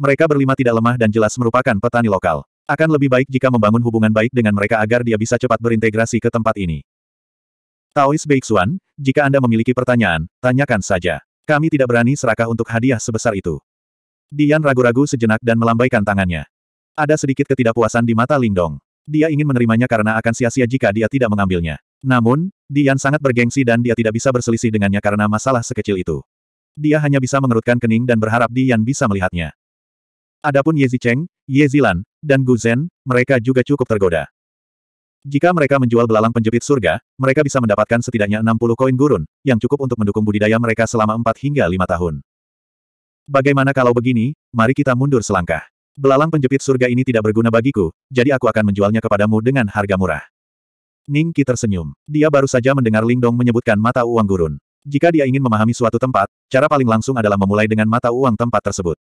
Mereka berlima tidak lemah dan jelas merupakan petani lokal. Akan lebih baik jika membangun hubungan baik dengan mereka agar dia bisa cepat berintegrasi ke tempat ini. Taois Beixuan, jika Anda memiliki pertanyaan, tanyakan saja. Kami tidak berani serakah untuk hadiah sebesar itu. Dian ragu-ragu sejenak dan melambaikan tangannya. Ada sedikit ketidakpuasan di mata Lingdong. Dia ingin menerimanya karena akan sia-sia jika dia tidak mengambilnya. Namun, Dian sangat bergengsi dan dia tidak bisa berselisih dengannya karena masalah sekecil itu. Dia hanya bisa mengerutkan kening dan berharap Dian bisa melihatnya. Adapun Ye Zicheng, Ye Zilan, dan Gu Zhen, mereka juga cukup tergoda. Jika mereka menjual belalang penjepit surga, mereka bisa mendapatkan setidaknya 60 koin gurun, yang cukup untuk mendukung budidaya mereka selama 4 hingga 5 tahun. Bagaimana kalau begini, mari kita mundur selangkah. Belalang penjepit surga ini tidak berguna bagiku, jadi aku akan menjualnya kepadamu dengan harga murah. Ning Qi tersenyum. Dia baru saja mendengar Ling Dong menyebutkan mata uang gurun. Jika dia ingin memahami suatu tempat, cara paling langsung adalah memulai dengan mata uang tempat tersebut.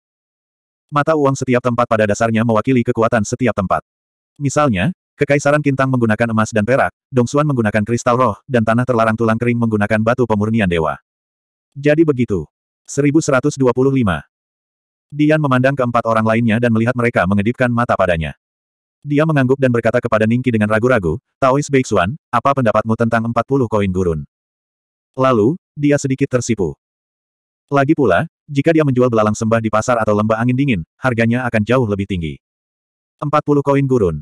Mata uang setiap tempat pada dasarnya mewakili kekuatan setiap tempat. Misalnya, Kekaisaran Kintang menggunakan emas dan perak, Dong Xuan menggunakan kristal roh, dan tanah terlarang tulang kering menggunakan batu pemurnian dewa. Jadi begitu. 1125. Dian memandang keempat orang lainnya dan melihat mereka mengedipkan mata padanya. Dia mengangguk dan berkata kepada Ningki dengan ragu-ragu, Taois Beixuan, apa pendapatmu tentang 40 koin gurun? Lalu, dia sedikit tersipu. Lagi pula, jika dia menjual belalang sembah di pasar atau lembah angin dingin, harganya akan jauh lebih tinggi. 40 koin gurun.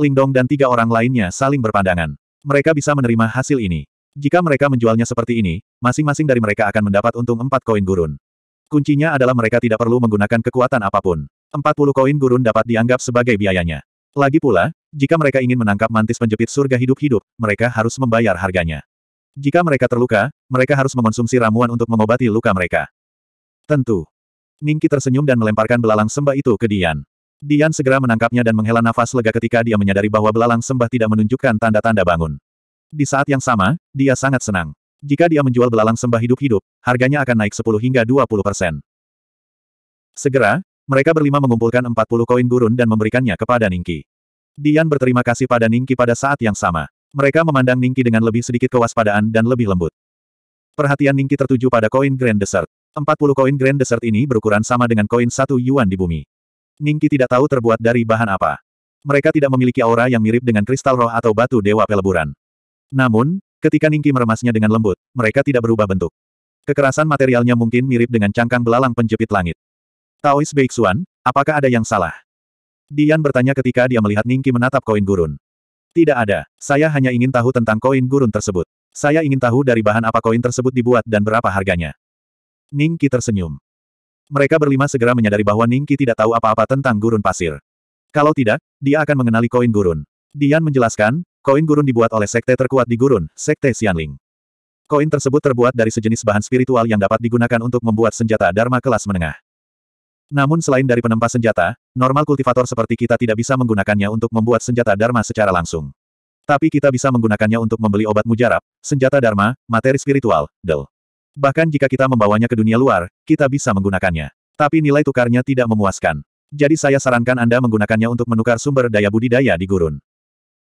Lingdong dan tiga orang lainnya saling berpandangan. Mereka bisa menerima hasil ini. Jika mereka menjualnya seperti ini, masing-masing dari mereka akan mendapat untung 4 koin gurun. Kuncinya adalah mereka tidak perlu menggunakan kekuatan apapun. 40 koin gurun dapat dianggap sebagai biayanya. Lagi pula, jika mereka ingin menangkap mantis penjepit surga hidup-hidup, mereka harus membayar harganya. Jika mereka terluka, mereka harus mengonsumsi ramuan untuk mengobati luka mereka. Tentu. Ningki tersenyum dan melemparkan belalang sembah itu ke Dian. Dian segera menangkapnya dan menghela nafas lega ketika dia menyadari bahwa belalang sembah tidak menunjukkan tanda-tanda bangun. Di saat yang sama, dia sangat senang. Jika dia menjual belalang sembah hidup-hidup, harganya akan naik 10 hingga 20 persen. Segera, mereka berlima mengumpulkan 40 koin gurun dan memberikannya kepada Ningki. Dian berterima kasih pada Ningki pada saat yang sama. Mereka memandang Ningki dengan lebih sedikit kewaspadaan dan lebih lembut. Perhatian Ningki tertuju pada koin Grand Desert. 40 koin Grand Desert ini berukuran sama dengan koin satu yuan di bumi. Ningki tidak tahu terbuat dari bahan apa. Mereka tidak memiliki aura yang mirip dengan kristal roh atau batu dewa peleburan. Namun, ketika Ningki meremasnya dengan lembut, mereka tidak berubah bentuk. Kekerasan materialnya mungkin mirip dengan cangkang belalang penjepit langit. Taois Beixuan, apakah ada yang salah? Dian bertanya ketika dia melihat Ningki menatap koin gurun. Tidak ada, saya hanya ingin tahu tentang koin gurun tersebut. Saya ingin tahu dari bahan apa koin tersebut dibuat dan berapa harganya. Ningki tersenyum. Mereka berlima segera menyadari bahwa Ningki tidak tahu apa-apa tentang gurun pasir. Kalau tidak, dia akan mengenali koin gurun. Dian menjelaskan, koin gurun dibuat oleh sekte terkuat di gurun, sekte Xianling. Koin tersebut terbuat dari sejenis bahan spiritual yang dapat digunakan untuk membuat senjata Dharma kelas menengah. Namun selain dari penempa senjata, normal kultivator seperti kita tidak bisa menggunakannya untuk membuat senjata Dharma secara langsung. Tapi kita bisa menggunakannya untuk membeli obat mujarab, senjata Dharma, materi spiritual, del. Bahkan jika kita membawanya ke dunia luar, kita bisa menggunakannya. Tapi nilai tukarnya tidak memuaskan. Jadi saya sarankan Anda menggunakannya untuk menukar sumber daya budidaya di gurun.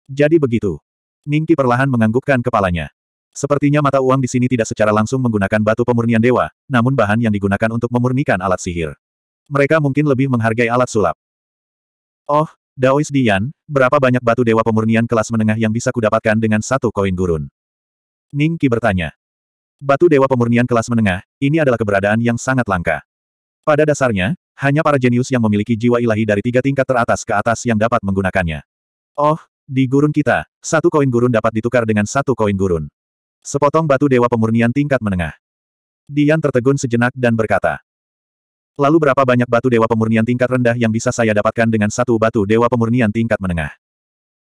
Jadi begitu. Ningki perlahan menganggukkan kepalanya. Sepertinya mata uang di sini tidak secara langsung menggunakan batu pemurnian dewa, namun bahan yang digunakan untuk memurnikan alat sihir mereka mungkin lebih menghargai alat sulap. Oh, Daois Dian, berapa banyak batu dewa pemurnian kelas menengah yang bisa kudapatkan dengan satu koin gurun? Ning Qi bertanya. Batu dewa pemurnian kelas menengah, ini adalah keberadaan yang sangat langka. Pada dasarnya, hanya para jenius yang memiliki jiwa ilahi dari tiga tingkat teratas ke atas yang dapat menggunakannya. Oh, di gurun kita, satu koin gurun dapat ditukar dengan satu koin gurun. Sepotong batu dewa pemurnian tingkat menengah. Dian tertegun sejenak dan berkata, Lalu berapa banyak batu dewa pemurnian tingkat rendah yang bisa saya dapatkan dengan satu batu dewa pemurnian tingkat menengah?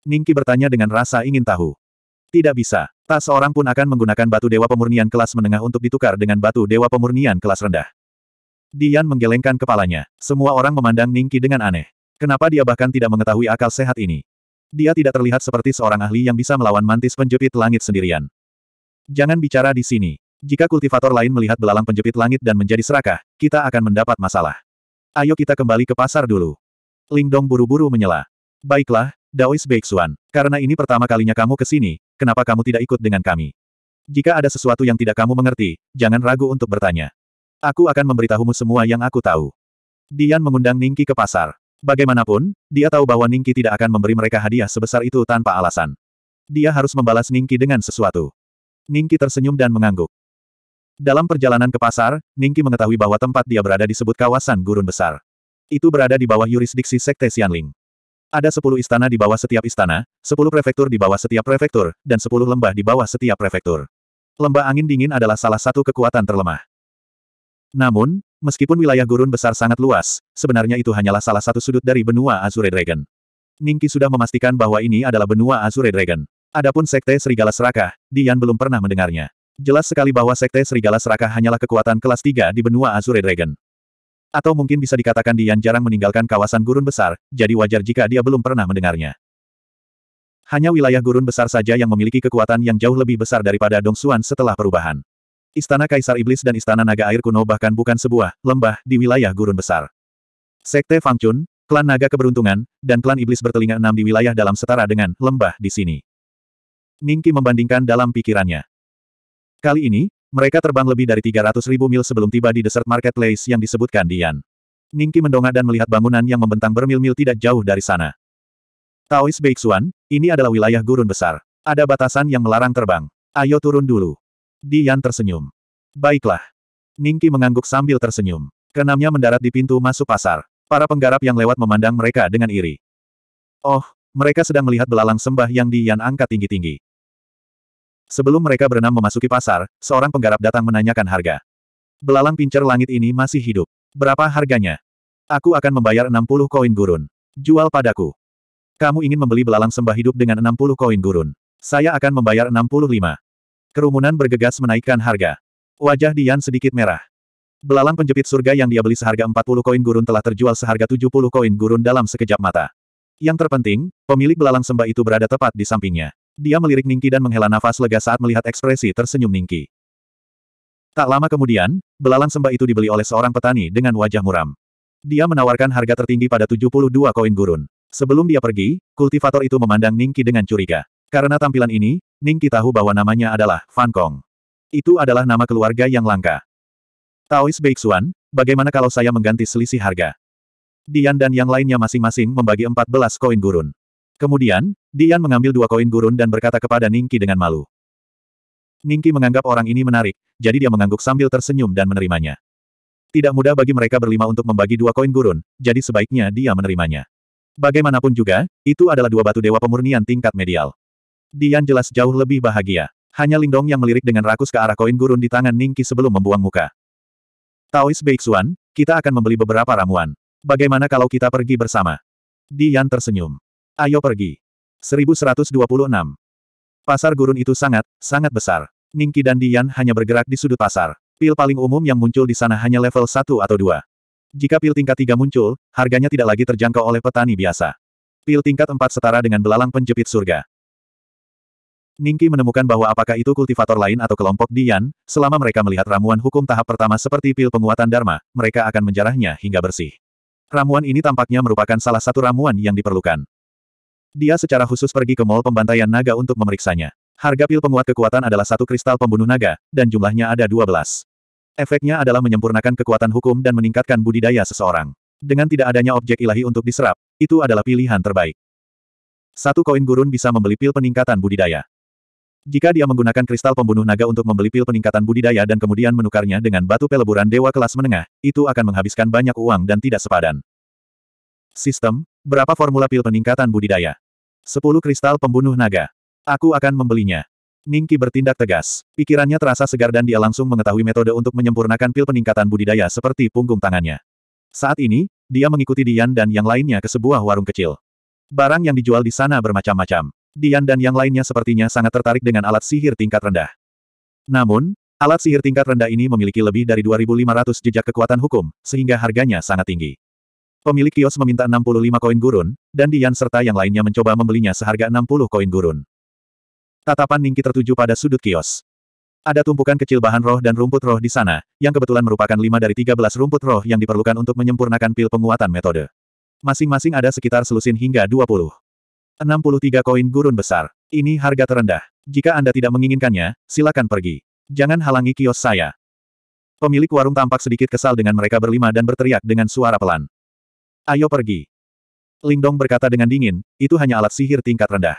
Ningki bertanya dengan rasa ingin tahu. Tidak bisa. Tak seorang pun akan menggunakan batu dewa pemurnian kelas menengah untuk ditukar dengan batu dewa pemurnian kelas rendah. Dian menggelengkan kepalanya. Semua orang memandang Ningki dengan aneh. Kenapa dia bahkan tidak mengetahui akal sehat ini? Dia tidak terlihat seperti seorang ahli yang bisa melawan mantis penjepit langit sendirian. Jangan bicara di sini. Jika kultivator lain melihat belalang penjepit langit dan menjadi serakah, kita akan mendapat masalah. Ayo kita kembali ke pasar dulu. Lingdong buru-buru menyela. Baiklah, Daois Beixuan, karena ini pertama kalinya kamu ke sini, kenapa kamu tidak ikut dengan kami? Jika ada sesuatu yang tidak kamu mengerti, jangan ragu untuk bertanya. Aku akan memberitahumu semua yang aku tahu. Dian mengundang Ningki ke pasar. Bagaimanapun, dia tahu bahwa Ningki tidak akan memberi mereka hadiah sebesar itu tanpa alasan. Dia harus membalas Ningki dengan sesuatu. Ningki tersenyum dan mengangguk. Dalam perjalanan ke pasar, Ningki mengetahui bahwa tempat dia berada disebut kawasan gurun besar. Itu berada di bawah yurisdiksi Sekte Xianling. Ada sepuluh istana di bawah setiap istana, sepuluh prefektur di bawah setiap prefektur, dan sepuluh lembah di bawah setiap prefektur. Lembah angin dingin adalah salah satu kekuatan terlemah. Namun, meskipun wilayah gurun besar sangat luas, sebenarnya itu hanyalah salah satu sudut dari benua Azure Dragon. Ningki sudah memastikan bahwa ini adalah benua Azure Dragon. Adapun Sekte Serigala Serakah, Dian belum pernah mendengarnya jelas sekali bahwa Sekte Serigala Serakah hanyalah kekuatan kelas 3 di benua Azure Dragon. Atau mungkin bisa dikatakan Dian jarang meninggalkan kawasan gurun besar, jadi wajar jika dia belum pernah mendengarnya. Hanya wilayah gurun besar saja yang memiliki kekuatan yang jauh lebih besar daripada Dong Xuan setelah perubahan. Istana Kaisar Iblis dan Istana Naga Air Kuno bahkan bukan sebuah lembah di wilayah gurun besar. Sekte Fang Chun, klan Naga Keberuntungan, dan klan Iblis bertelinga enam di wilayah dalam setara dengan lembah di sini. Ningki membandingkan dalam pikirannya. Kali ini, mereka terbang lebih dari 300 ribu mil sebelum tiba di desert marketplace yang disebutkan Dian. Ningki mendongak dan melihat bangunan yang membentang bermil-mil tidak jauh dari sana. Taois Beixuan, ini adalah wilayah gurun besar. Ada batasan yang melarang terbang. Ayo turun dulu. Dian tersenyum. Baiklah. Ningki mengangguk sambil tersenyum. Kenamnya mendarat di pintu masuk pasar. Para penggarap yang lewat memandang mereka dengan iri. Oh, mereka sedang melihat belalang sembah yang Dian angkat tinggi-tinggi. Sebelum mereka berenam memasuki pasar, seorang penggarap datang menanyakan harga. Belalang pincer langit ini masih hidup. Berapa harganya? Aku akan membayar 60 koin gurun. Jual padaku. Kamu ingin membeli belalang sembah hidup dengan 60 koin gurun. Saya akan membayar 65. Kerumunan bergegas menaikkan harga. Wajah Dian sedikit merah. Belalang penjepit surga yang dia beli seharga 40 koin gurun telah terjual seharga 70 koin gurun dalam sekejap mata. Yang terpenting, pemilik belalang sembah itu berada tepat di sampingnya. Dia melirik Ningki dan menghela nafas lega saat melihat ekspresi tersenyum Ningki. Tak lama kemudian, belalang sembah itu dibeli oleh seorang petani dengan wajah muram. Dia menawarkan harga tertinggi pada 72 koin gurun. Sebelum dia pergi, kultivator itu memandang Ningki dengan curiga. Karena tampilan ini, Ningki tahu bahwa namanya adalah Fan Kong. Itu adalah nama keluarga yang langka. Taois Beixuan, bagaimana kalau saya mengganti selisih harga? Dian dan yang lainnya masing-masing membagi 14 koin gurun. Kemudian, Dian mengambil dua koin gurun dan berkata kepada Ningki dengan malu. Ningki menganggap orang ini menarik, jadi dia mengangguk sambil tersenyum dan menerimanya. Tidak mudah bagi mereka berlima untuk membagi dua koin gurun, jadi sebaiknya dia menerimanya. Bagaimanapun juga, itu adalah dua batu dewa pemurnian tingkat medial. Dian jelas jauh lebih bahagia. Hanya Lingdong yang melirik dengan rakus ke arah koin gurun di tangan Ningki sebelum membuang muka. Taois Beixuan, kita akan membeli beberapa ramuan. Bagaimana kalau kita pergi bersama? Dian tersenyum. Ayo pergi. 1126. Pasar gurun itu sangat, sangat besar. Ningki dan Dian hanya bergerak di sudut pasar. Pil paling umum yang muncul di sana hanya level 1 atau 2. Jika pil tingkat 3 muncul, harganya tidak lagi terjangkau oleh petani biasa. Pil tingkat 4 setara dengan belalang penjepit surga. Ningki menemukan bahwa apakah itu kultivator lain atau kelompok Dian, selama mereka melihat ramuan hukum tahap pertama seperti pil penguatan Dharma, mereka akan menjarahnya hingga bersih. Ramuan ini tampaknya merupakan salah satu ramuan yang diperlukan. Dia secara khusus pergi ke mall pembantaian naga untuk memeriksanya. Harga pil penguat kekuatan adalah satu kristal pembunuh naga, dan jumlahnya ada 12. Efeknya adalah menyempurnakan kekuatan hukum dan meningkatkan budidaya seseorang. Dengan tidak adanya objek ilahi untuk diserap, itu adalah pilihan terbaik. Satu koin gurun bisa membeli pil peningkatan budidaya. Jika dia menggunakan kristal pembunuh naga untuk membeli pil peningkatan budidaya dan kemudian menukarnya dengan batu peleburan dewa kelas menengah, itu akan menghabiskan banyak uang dan tidak sepadan. Sistem, Berapa formula pil peningkatan budidaya? sepuluh kristal pembunuh naga. Aku akan membelinya. Ningki bertindak tegas. Pikirannya terasa segar dan dia langsung mengetahui metode untuk menyempurnakan pil peningkatan budidaya seperti punggung tangannya. Saat ini, dia mengikuti Dian dan yang lainnya ke sebuah warung kecil. Barang yang dijual di sana bermacam-macam. Dian dan yang lainnya sepertinya sangat tertarik dengan alat sihir tingkat rendah. Namun, alat sihir tingkat rendah ini memiliki lebih dari 2.500 jejak kekuatan hukum, sehingga harganya sangat tinggi. Pemilik kios meminta 65 koin gurun, dan Dian serta yang lainnya mencoba membelinya seharga 60 koin gurun. Tatapan Ningki tertuju pada sudut kios. Ada tumpukan kecil bahan roh dan rumput roh di sana, yang kebetulan merupakan 5 dari 13 rumput roh yang diperlukan untuk menyempurnakan pil penguatan metode. Masing-masing ada sekitar selusin hingga 20. 63 koin gurun besar. Ini harga terendah. Jika Anda tidak menginginkannya, silakan pergi. Jangan halangi kios saya. Pemilik warung tampak sedikit kesal dengan mereka berlima dan berteriak dengan suara pelan. Ayo pergi. Lingdong berkata dengan dingin, itu hanya alat sihir tingkat rendah.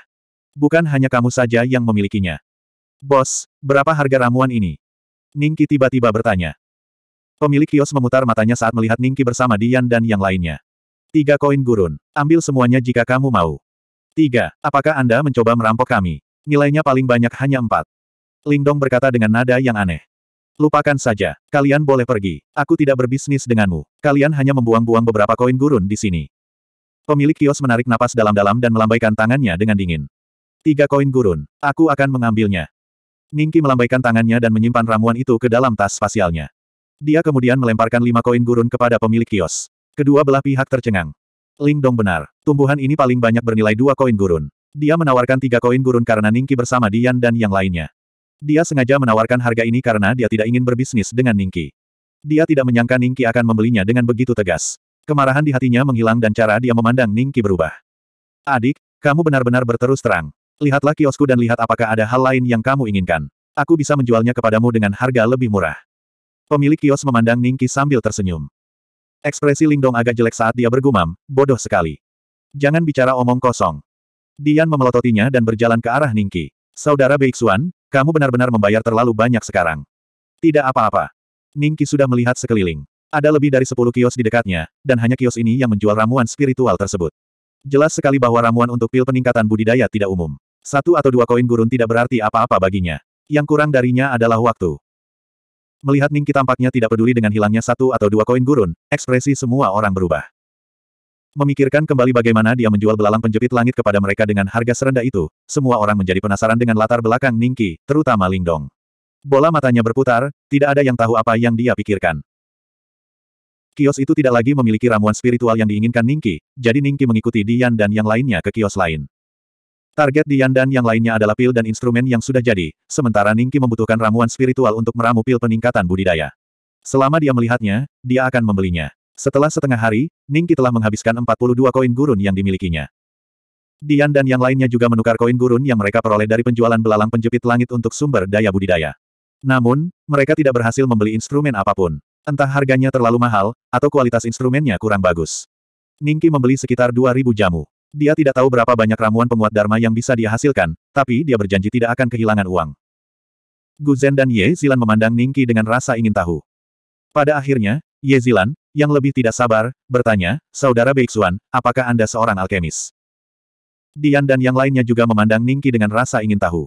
Bukan hanya kamu saja yang memilikinya. Bos, berapa harga ramuan ini? Ningki tiba-tiba bertanya. Pemilik kios memutar matanya saat melihat Ningki bersama Dian dan yang lainnya. Tiga koin gurun. Ambil semuanya jika kamu mau. Tiga, apakah Anda mencoba merampok kami? Nilainya paling banyak hanya empat. Lingdong berkata dengan nada yang aneh. Lupakan saja. Kalian boleh pergi. Aku tidak berbisnis denganmu. Kalian hanya membuang-buang beberapa koin gurun di sini. Pemilik kios menarik napas dalam-dalam dan melambaikan tangannya dengan dingin. Tiga koin gurun. Aku akan mengambilnya. Ningki melambaikan tangannya dan menyimpan ramuan itu ke dalam tas spasialnya. Dia kemudian melemparkan lima koin gurun kepada pemilik kios. Kedua belah pihak tercengang. Ling Dong benar. Tumbuhan ini paling banyak bernilai dua koin gurun. Dia menawarkan tiga koin gurun karena Ningki bersama Dian dan yang lainnya. Dia sengaja menawarkan harga ini karena dia tidak ingin berbisnis dengan Ningki. Dia tidak menyangka Ningki akan membelinya dengan begitu tegas. Kemarahan di hatinya menghilang dan cara dia memandang Ningki berubah. Adik, kamu benar-benar berterus terang. Lihatlah kiosku dan lihat apakah ada hal lain yang kamu inginkan. Aku bisa menjualnya kepadamu dengan harga lebih murah. Pemilik kios memandang Ningki sambil tersenyum. Ekspresi Lingdong agak jelek saat dia bergumam, bodoh sekali. Jangan bicara omong kosong. Dian memelototinya dan berjalan ke arah Ningki. Saudara Beixuan, kamu benar-benar membayar terlalu banyak sekarang. Tidak apa-apa. Ningki sudah melihat sekeliling. Ada lebih dari 10 kios di dekatnya, dan hanya kios ini yang menjual ramuan spiritual tersebut. Jelas sekali bahwa ramuan untuk pil peningkatan budidaya tidak umum. Satu atau dua koin gurun tidak berarti apa-apa baginya. Yang kurang darinya adalah waktu. Melihat Ningki tampaknya tidak peduli dengan hilangnya satu atau dua koin gurun, ekspresi semua orang berubah. Memikirkan kembali bagaimana dia menjual belalang penjepit langit kepada mereka dengan harga serendah itu, semua orang menjadi penasaran dengan latar belakang Ningki, terutama Lingdong. Bola matanya berputar, tidak ada yang tahu apa yang dia pikirkan. Kios itu tidak lagi memiliki ramuan spiritual yang diinginkan Ningki, jadi Ningki mengikuti Dian dan yang lainnya ke kios lain. Target Dian dan yang lainnya adalah pil dan instrumen yang sudah jadi, sementara Ningki membutuhkan ramuan spiritual untuk meramu pil peningkatan budidaya. Selama dia melihatnya, dia akan membelinya. Setelah setengah hari, Ningki telah menghabiskan 42 koin gurun yang dimilikinya. Dian dan yang lainnya juga menukar koin gurun yang mereka peroleh dari penjualan belalang penjepit langit untuk sumber daya budidaya. Namun, mereka tidak berhasil membeli instrumen apapun. Entah harganya terlalu mahal, atau kualitas instrumennya kurang bagus. Ningki membeli sekitar 2.000 jamu. Dia tidak tahu berapa banyak ramuan penguat Dharma yang bisa dia hasilkan, tapi dia berjanji tidak akan kehilangan uang. Guzen dan Ye Zilan memandang Ningki dengan rasa ingin tahu. Pada akhirnya, Yezilan, yang lebih tidak sabar, bertanya, Saudara Beixuan, apakah Anda seorang alkemis? Dian dan yang lainnya juga memandang Ningki dengan rasa ingin tahu.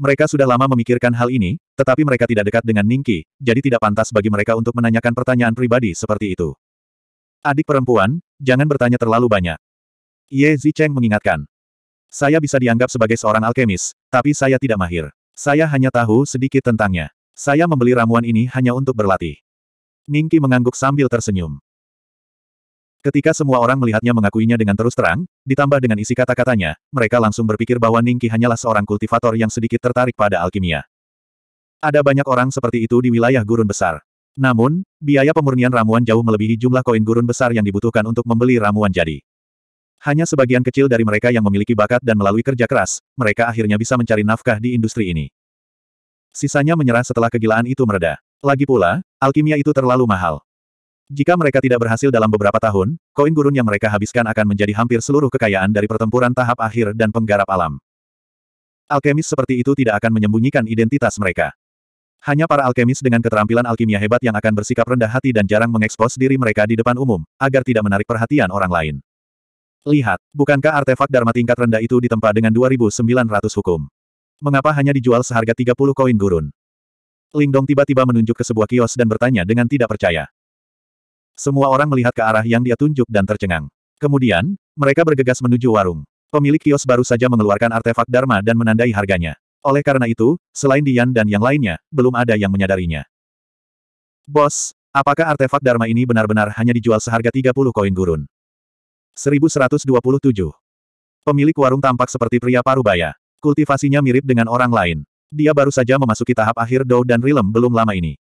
Mereka sudah lama memikirkan hal ini, tetapi mereka tidak dekat dengan Ningki, jadi tidak pantas bagi mereka untuk menanyakan pertanyaan pribadi seperti itu. Adik perempuan, jangan bertanya terlalu banyak. Ye Zicheng mengingatkan. Saya bisa dianggap sebagai seorang alkemis, tapi saya tidak mahir. Saya hanya tahu sedikit tentangnya. Saya membeli ramuan ini hanya untuk berlatih. Ningki mengangguk sambil tersenyum. Ketika semua orang melihatnya mengakuinya dengan terus terang, ditambah dengan isi kata-katanya, mereka langsung berpikir bahwa Ningki hanyalah seorang kultivator yang sedikit tertarik pada alkimia. Ada banyak orang seperti itu di wilayah gurun besar. Namun, biaya pemurnian ramuan jauh melebihi jumlah koin gurun besar yang dibutuhkan untuk membeli ramuan jadi. Hanya sebagian kecil dari mereka yang memiliki bakat dan melalui kerja keras, mereka akhirnya bisa mencari nafkah di industri ini. Sisanya menyerah setelah kegilaan itu mereda. Lagi pula, alkimia itu terlalu mahal. Jika mereka tidak berhasil dalam beberapa tahun, koin gurun yang mereka habiskan akan menjadi hampir seluruh kekayaan dari pertempuran tahap akhir dan penggarap alam. Alkemis seperti itu tidak akan menyembunyikan identitas mereka. Hanya para alkemis dengan keterampilan alkimia hebat yang akan bersikap rendah hati dan jarang mengekspos diri mereka di depan umum, agar tidak menarik perhatian orang lain. Lihat, bukankah artefak Dharma tingkat rendah itu ditempa dengan 2.900 hukum? Mengapa hanya dijual seharga 30 koin gurun? Lingdong tiba-tiba menunjuk ke sebuah kios dan bertanya dengan tidak percaya. Semua orang melihat ke arah yang dia tunjuk dan tercengang. Kemudian, mereka bergegas menuju warung. Pemilik kios baru saja mengeluarkan artefak Dharma dan menandai harganya. Oleh karena itu, selain Dian dan yang lainnya, belum ada yang menyadarinya. Bos, apakah artefak Dharma ini benar-benar hanya dijual seharga 30 koin gurun? 1127. Pemilik warung tampak seperti pria parubaya. Kultivasinya mirip dengan orang lain. Dia baru saja memasuki tahap akhir Dou dan Rilem belum lama ini.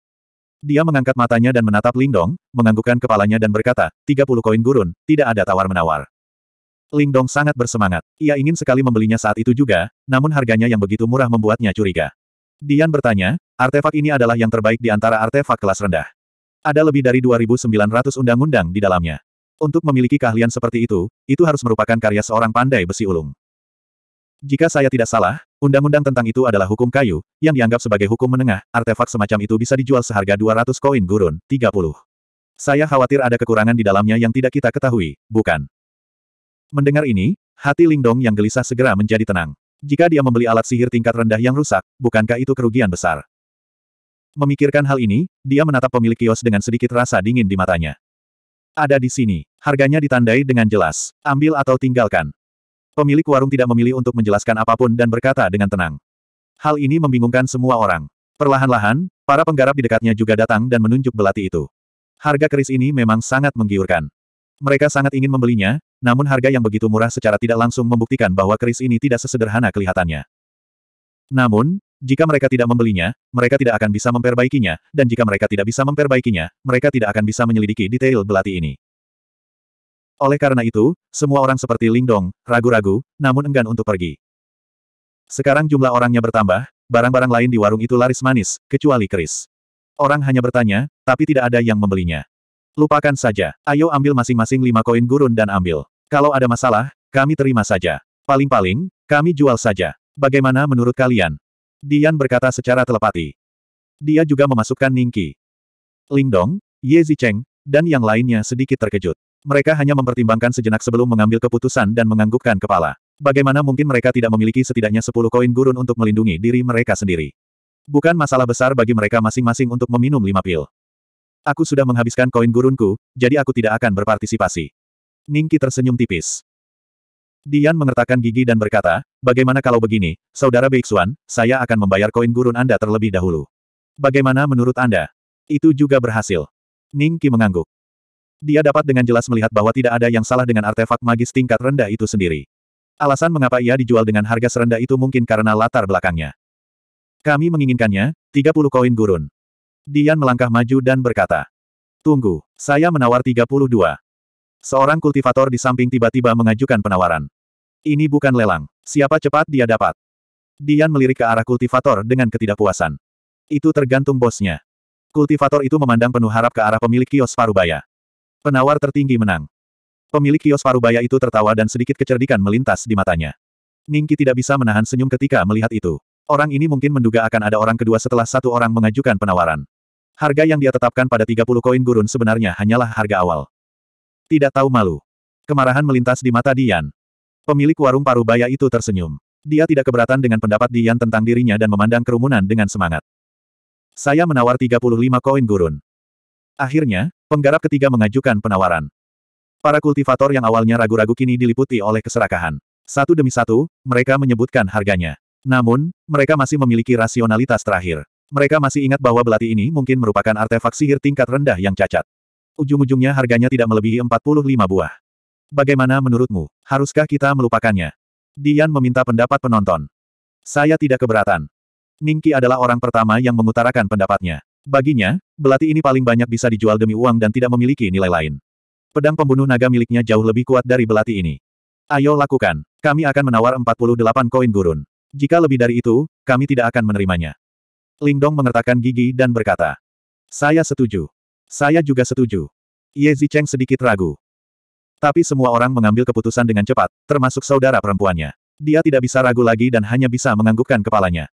Dia mengangkat matanya dan menatap Lingdong, menganggukkan kepalanya dan berkata, 30 koin gurun, tidak ada tawar-menawar. Lingdong sangat bersemangat. Ia ingin sekali membelinya saat itu juga, namun harganya yang begitu murah membuatnya curiga. Dian bertanya, artefak ini adalah yang terbaik di antara artefak kelas rendah. Ada lebih dari 2.900 undang-undang di dalamnya. Untuk memiliki keahlian seperti itu, itu harus merupakan karya seorang pandai besi ulung. Jika saya tidak salah, Undang-undang tentang itu adalah hukum kayu, yang dianggap sebagai hukum menengah, artefak semacam itu bisa dijual seharga 200 koin gurun, 30. Saya khawatir ada kekurangan di dalamnya yang tidak kita ketahui, bukan? Mendengar ini, hati Lingdong yang gelisah segera menjadi tenang. Jika dia membeli alat sihir tingkat rendah yang rusak, bukankah itu kerugian besar? Memikirkan hal ini, dia menatap pemilik kios dengan sedikit rasa dingin di matanya. Ada di sini. Harganya ditandai dengan jelas. Ambil atau tinggalkan. Pemilik warung tidak memilih untuk menjelaskan apapun dan berkata dengan tenang. Hal ini membingungkan semua orang. Perlahan-lahan, para penggarap di dekatnya juga datang dan menunjuk belati itu. Harga keris ini memang sangat menggiurkan. Mereka sangat ingin membelinya, namun harga yang begitu murah secara tidak langsung membuktikan bahwa keris ini tidak sesederhana kelihatannya. Namun, jika mereka tidak membelinya, mereka tidak akan bisa memperbaikinya, dan jika mereka tidak bisa memperbaikinya, mereka tidak akan bisa menyelidiki detail belati ini. Oleh karena itu, semua orang seperti Lingdong, ragu-ragu, namun enggan untuk pergi. Sekarang jumlah orangnya bertambah, barang-barang lain di warung itu laris manis, kecuali keris. Orang hanya bertanya, tapi tidak ada yang membelinya. Lupakan saja, ayo ambil masing-masing lima koin gurun dan ambil. Kalau ada masalah, kami terima saja. Paling-paling, kami jual saja. Bagaimana menurut kalian? Dian berkata secara telepati. Dia juga memasukkan Ningki. Lingdong, Ye Zicheng, dan yang lainnya sedikit terkejut. Mereka hanya mempertimbangkan sejenak sebelum mengambil keputusan dan menganggukkan kepala. Bagaimana mungkin mereka tidak memiliki setidaknya 10 koin gurun untuk melindungi diri mereka sendiri? Bukan masalah besar bagi mereka masing-masing untuk meminum lima pil. Aku sudah menghabiskan koin gurunku, jadi aku tidak akan berpartisipasi. Ningki tersenyum tipis. Dian mengertakkan gigi dan berkata, bagaimana kalau begini, Saudara Beiksuan, saya akan membayar koin gurun Anda terlebih dahulu. Bagaimana menurut Anda? Itu juga berhasil. Ningki mengangguk. Dia dapat dengan jelas melihat bahwa tidak ada yang salah dengan artefak magis tingkat rendah itu sendiri. Alasan mengapa ia dijual dengan harga serendah itu mungkin karena latar belakangnya. Kami menginginkannya, 30 koin gurun. Dian melangkah maju dan berkata. Tunggu, saya menawar 32. Seorang kultivator di samping tiba-tiba mengajukan penawaran. Ini bukan lelang. Siapa cepat dia dapat. Dian melirik ke arah kultivator dengan ketidakpuasan. Itu tergantung bosnya. Kultivator itu memandang penuh harap ke arah pemilik kios Parubaya. Penawar tertinggi menang. Pemilik kios Parubaya itu tertawa dan sedikit kecerdikan melintas di matanya. Ningki tidak bisa menahan senyum ketika melihat itu. Orang ini mungkin menduga akan ada orang kedua setelah satu orang mengajukan penawaran. Harga yang dia tetapkan pada 30 koin gurun sebenarnya hanyalah harga awal. Tidak tahu malu. Kemarahan melintas di mata Dian. Pemilik warung Parubaya itu tersenyum. Dia tidak keberatan dengan pendapat Dian tentang dirinya dan memandang kerumunan dengan semangat. Saya menawar 35 koin gurun. Akhirnya, penggarap ketiga mengajukan penawaran. Para kultivator yang awalnya ragu-ragu kini diliputi oleh keserakahan. Satu demi satu, mereka menyebutkan harganya. Namun, mereka masih memiliki rasionalitas terakhir. Mereka masih ingat bahwa belati ini mungkin merupakan artefak sihir tingkat rendah yang cacat. Ujung-ujungnya harganya tidak melebihi 45 buah. Bagaimana menurutmu, haruskah kita melupakannya? Dian meminta pendapat penonton. Saya tidak keberatan. Ningki adalah orang pertama yang mengutarakan pendapatnya. Baginya, belati ini paling banyak bisa dijual demi uang dan tidak memiliki nilai lain. Pedang pembunuh naga miliknya jauh lebih kuat dari belati ini. Ayo lakukan. Kami akan menawar 48 koin gurun. Jika lebih dari itu, kami tidak akan menerimanya. Lingdong mengertakkan gigi dan berkata. Saya setuju. Saya juga setuju. Ye Zicheng sedikit ragu. Tapi semua orang mengambil keputusan dengan cepat, termasuk saudara perempuannya. Dia tidak bisa ragu lagi dan hanya bisa menganggukkan kepalanya.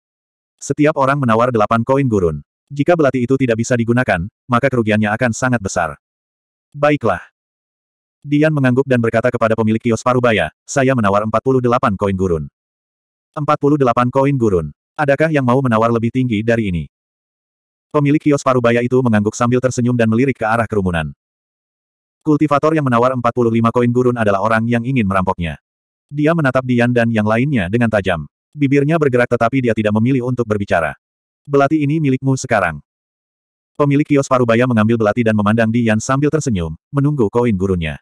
Setiap orang menawar delapan koin gurun. Jika belati itu tidak bisa digunakan, maka kerugiannya akan sangat besar. Baiklah. Dian mengangguk dan berkata kepada pemilik kios Parubaya, saya menawar 48 koin gurun. 48 koin gurun. Adakah yang mau menawar lebih tinggi dari ini? Pemilik kios Parubaya itu mengangguk sambil tersenyum dan melirik ke arah kerumunan. Kultivator yang menawar 45 koin gurun adalah orang yang ingin merampoknya. Dia menatap Dian dan yang lainnya dengan tajam. Bibirnya bergerak tetapi dia tidak memilih untuk berbicara. Belati ini milikmu sekarang. Pemilik kios Parubaya mengambil belati dan memandang Dian sambil tersenyum, menunggu koin gurunya.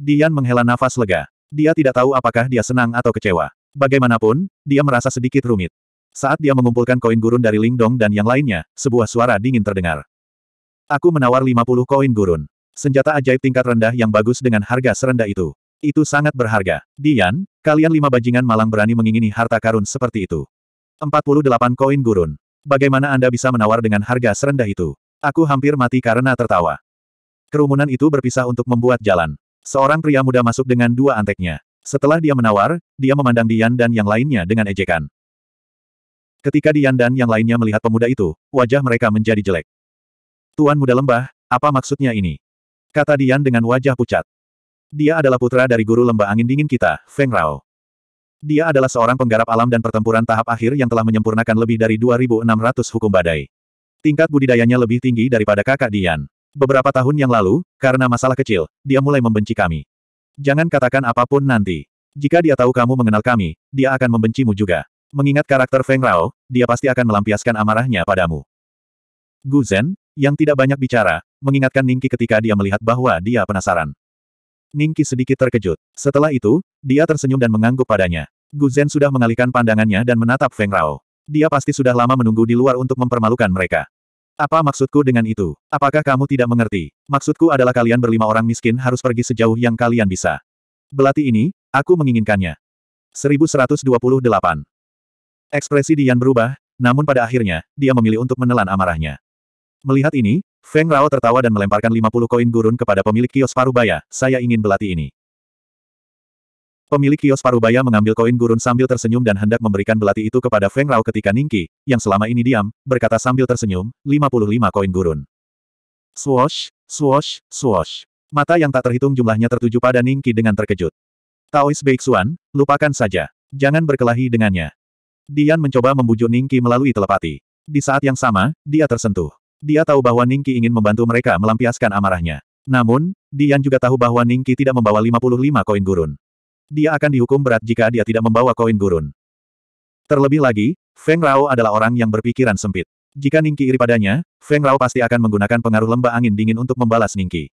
Dian menghela nafas lega. Dia tidak tahu apakah dia senang atau kecewa. Bagaimanapun, dia merasa sedikit rumit. Saat dia mengumpulkan koin gurun dari Lingdong dan yang lainnya, sebuah suara dingin terdengar. Aku menawar 50 koin gurun. Senjata ajaib tingkat rendah yang bagus dengan harga serendah itu. Itu sangat berharga. Dian, kalian lima bajingan malang berani mengingini harta karun seperti itu. 48 koin gurun. Bagaimana Anda bisa menawar dengan harga serendah itu? Aku hampir mati karena tertawa. Kerumunan itu berpisah untuk membuat jalan. Seorang pria muda masuk dengan dua anteknya. Setelah dia menawar, dia memandang Dian dan yang lainnya dengan ejekan. Ketika Dian dan yang lainnya melihat pemuda itu, wajah mereka menjadi jelek. Tuan muda lembah, apa maksudnya ini? Kata Dian dengan wajah pucat. Dia adalah putra dari guru lembah angin dingin kita, Feng Rao. Dia adalah seorang penggarap alam dan pertempuran tahap akhir yang telah menyempurnakan lebih dari 2.600 hukum badai. Tingkat budidayanya lebih tinggi daripada kakak Dian. Beberapa tahun yang lalu, karena masalah kecil, dia mulai membenci kami. Jangan katakan apapun nanti. Jika dia tahu kamu mengenal kami, dia akan membencimu juga. Mengingat karakter Feng Rao, dia pasti akan melampiaskan amarahnya padamu. Gu Zhen, yang tidak banyak bicara, mengingatkan Ningki ketika dia melihat bahwa dia penasaran. Ningki sedikit terkejut. Setelah itu, dia tersenyum dan mengangguk padanya. Guzen sudah mengalihkan pandangannya dan menatap Feng Rao. Dia pasti sudah lama menunggu di luar untuk mempermalukan mereka. Apa maksudku dengan itu? Apakah kamu tidak mengerti? Maksudku adalah kalian berlima orang miskin harus pergi sejauh yang kalian bisa. Belati ini, aku menginginkannya. 1128 Ekspresi Dian berubah, namun pada akhirnya, dia memilih untuk menelan amarahnya. Melihat ini, Feng Rao tertawa dan melemparkan 50 koin gurun kepada pemilik kios parubaya, saya ingin belati ini. Pemilik kios Parubaya mengambil koin gurun sambil tersenyum dan hendak memberikan belati itu kepada Feng Rao ketika Ningki, yang selama ini diam, berkata sambil tersenyum, 55 koin gurun. Swosh, swosh, swosh. Mata yang tak terhitung jumlahnya tertuju pada Ningki dengan terkejut. Taois Beixuan, lupakan saja. Jangan berkelahi dengannya. Dian mencoba membujuk Ningki melalui telepati. Di saat yang sama, dia tersentuh. Dia tahu bahwa Ningki ingin membantu mereka melampiaskan amarahnya. Namun, Dian juga tahu bahwa Ningki tidak membawa 55 koin gurun. Dia akan dihukum berat jika dia tidak membawa koin gurun. Terlebih lagi, Feng Rao adalah orang yang berpikiran sempit. Jika Ningki iri padanya, Feng Rao pasti akan menggunakan pengaruh lembah angin dingin untuk membalas Ningki.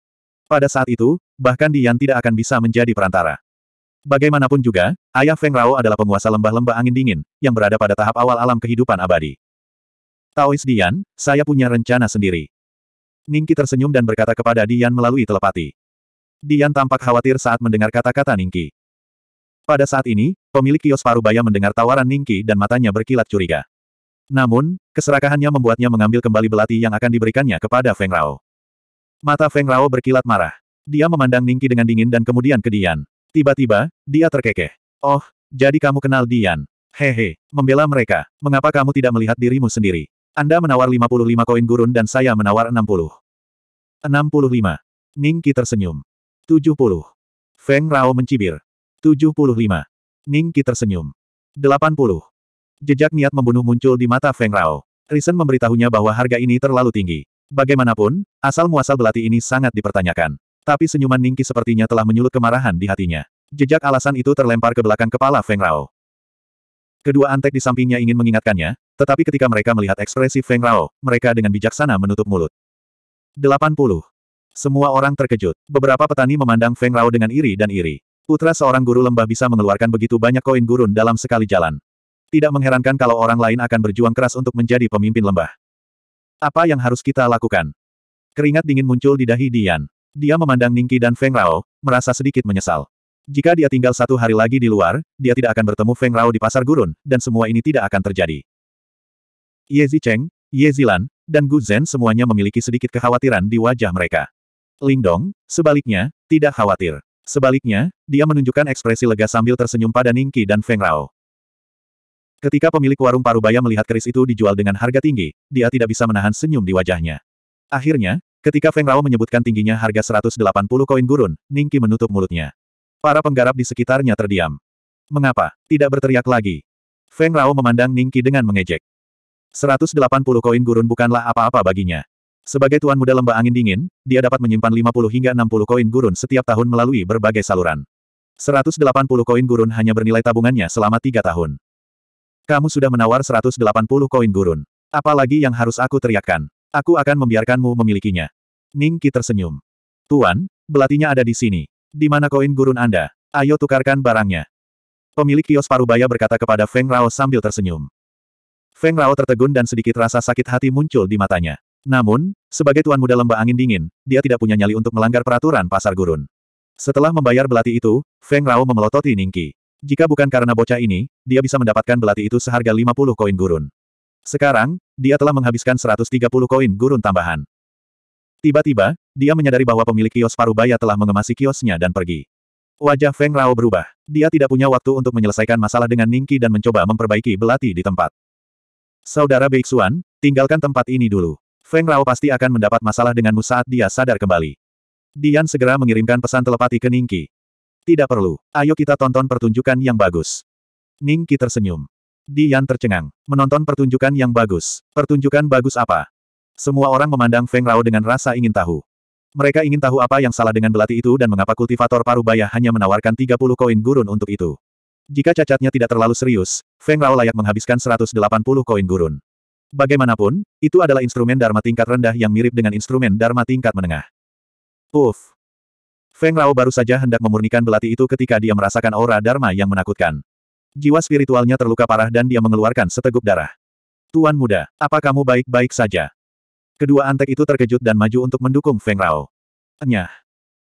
Pada saat itu, bahkan Dian tidak akan bisa menjadi perantara. Bagaimanapun juga, ayah Feng Rao adalah penguasa lembah-lembah angin dingin, yang berada pada tahap awal alam kehidupan abadi. Taois Dian, saya punya rencana sendiri. Ningki tersenyum dan berkata kepada Dian melalui telepati. Dian tampak khawatir saat mendengar kata-kata Ningki. Pada saat ini, pemilik kios Parubaya mendengar tawaran Ningki dan matanya berkilat curiga. Namun, keserakahannya membuatnya mengambil kembali belati yang akan diberikannya kepada Feng Rao. Mata Feng Rao berkilat marah. Dia memandang Ningki dengan dingin dan kemudian ke Dian. Tiba-tiba, dia terkekeh. Oh, jadi kamu kenal Dian. Hehe, membela mereka. Mengapa kamu tidak melihat dirimu sendiri? Anda menawar 55 koin gurun dan saya menawar 60. 65. Ningki tersenyum. 70. Feng Rao mencibir. 75. Qi tersenyum. 80. Jejak niat membunuh muncul di mata Feng Rao. Risen memberitahunya bahwa harga ini terlalu tinggi. Bagaimanapun, asal-muasal belati ini sangat dipertanyakan. Tapi senyuman Ningki sepertinya telah menyulut kemarahan di hatinya. Jejak alasan itu terlempar ke belakang kepala Feng Rao. Kedua antek di sampingnya ingin mengingatkannya, tetapi ketika mereka melihat ekspresi Feng Rao, mereka dengan bijaksana menutup mulut. 80. Semua orang terkejut. Beberapa petani memandang Feng Rao dengan iri dan iri. Putra seorang guru lembah bisa mengeluarkan begitu banyak koin gurun dalam sekali jalan. Tidak mengherankan kalau orang lain akan berjuang keras untuk menjadi pemimpin lembah. Apa yang harus kita lakukan? Keringat dingin muncul di dahi Dian. Dia memandang Ningki dan Feng Rao, merasa sedikit menyesal. Jika dia tinggal satu hari lagi di luar, dia tidak akan bertemu Feng Rao di pasar gurun, dan semua ini tidak akan terjadi. Ye Zicheng, Ye Zilan, dan Gu Zhen semuanya memiliki sedikit kekhawatiran di wajah mereka. Lingdong, sebaliknya, tidak khawatir. Sebaliknya, dia menunjukkan ekspresi lega sambil tersenyum pada Ningki dan Feng Rao. Ketika pemilik warung Parubaya melihat keris itu dijual dengan harga tinggi, dia tidak bisa menahan senyum di wajahnya. Akhirnya, ketika Feng Rao menyebutkan tingginya harga 180 koin gurun, Ningki menutup mulutnya. Para penggarap di sekitarnya terdiam. Mengapa? Tidak berteriak lagi. Feng Rao memandang Ningki dengan mengejek. 180 koin gurun bukanlah apa-apa baginya. Sebagai tuan muda lembah angin dingin, dia dapat menyimpan 50 hingga 60 koin gurun setiap tahun melalui berbagai saluran. 180 koin gurun hanya bernilai tabungannya selama tiga tahun. Kamu sudah menawar 180 koin gurun. Apalagi yang harus aku teriakkan. Aku akan membiarkanmu memilikinya. Ning Ningki tersenyum. Tuan, belatinya ada di sini. Di mana koin gurun Anda? Ayo tukarkan barangnya. Pemilik kios Parubaya berkata kepada Feng Rao sambil tersenyum. Feng Rao tertegun dan sedikit rasa sakit hati muncul di matanya. Namun, sebagai tuan muda lembah angin dingin, dia tidak punya nyali untuk melanggar peraturan pasar gurun. Setelah membayar belati itu, Feng Rao memelototi Ningki. Jika bukan karena bocah ini, dia bisa mendapatkan belati itu seharga 50 koin gurun. Sekarang, dia telah menghabiskan 130 koin gurun tambahan. Tiba-tiba, dia menyadari bahwa pemilik kios Parubaya telah mengemasi kiosnya dan pergi. Wajah Feng Rao berubah. Dia tidak punya waktu untuk menyelesaikan masalah dengan Ningki dan mencoba memperbaiki belati di tempat. Saudara Beixuan, tinggalkan tempat ini dulu. Feng Rao pasti akan mendapat masalah denganmu saat dia sadar kembali. Dian segera mengirimkan pesan telepati ke Ningki. Tidak perlu, ayo kita tonton pertunjukan yang bagus. Ningki tersenyum. Dian tercengang. Menonton pertunjukan yang bagus. Pertunjukan bagus apa? Semua orang memandang Feng Rao dengan rasa ingin tahu. Mereka ingin tahu apa yang salah dengan belati itu dan mengapa kultivator parubaya hanya menawarkan 30 koin gurun untuk itu. Jika cacatnya tidak terlalu serius, Feng Rao layak menghabiskan 180 koin gurun. Bagaimanapun, itu adalah instrumen Dharma tingkat rendah yang mirip dengan instrumen Dharma tingkat menengah. Uf. Feng Rao baru saja hendak memurnikan belati itu ketika dia merasakan aura Dharma yang menakutkan. Jiwa spiritualnya terluka parah dan dia mengeluarkan seteguk darah. Tuan muda, apa kamu baik-baik saja? Kedua antek itu terkejut dan maju untuk mendukung Feng Rao. Enyah.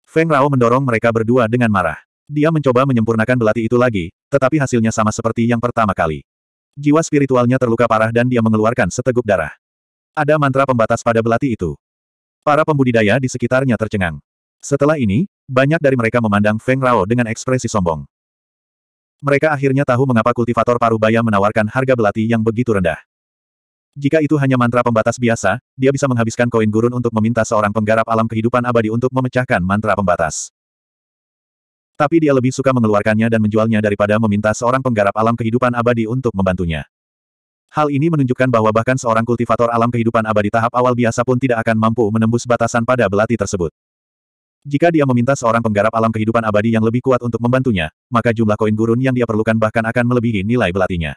Feng Rao mendorong mereka berdua dengan marah. Dia mencoba menyempurnakan belati itu lagi, tetapi hasilnya sama seperti yang pertama kali. Jiwa spiritualnya terluka parah dan dia mengeluarkan seteguk darah. Ada mantra pembatas pada belati itu. Para pembudidaya di sekitarnya tercengang. Setelah ini, banyak dari mereka memandang Feng Rao dengan ekspresi sombong. Mereka akhirnya tahu mengapa kultivator parubaya menawarkan harga belati yang begitu rendah. Jika itu hanya mantra pembatas biasa, dia bisa menghabiskan koin gurun untuk meminta seorang penggarap alam kehidupan abadi untuk memecahkan mantra pembatas. Tapi dia lebih suka mengeluarkannya dan menjualnya daripada meminta seorang penggarap alam kehidupan abadi untuk membantunya. Hal ini menunjukkan bahwa bahkan seorang kultivator alam kehidupan abadi tahap awal biasa pun tidak akan mampu menembus batasan pada belati tersebut. Jika dia meminta seorang penggarap alam kehidupan abadi yang lebih kuat untuk membantunya, maka jumlah koin gurun yang dia perlukan bahkan akan melebihi nilai belatinya.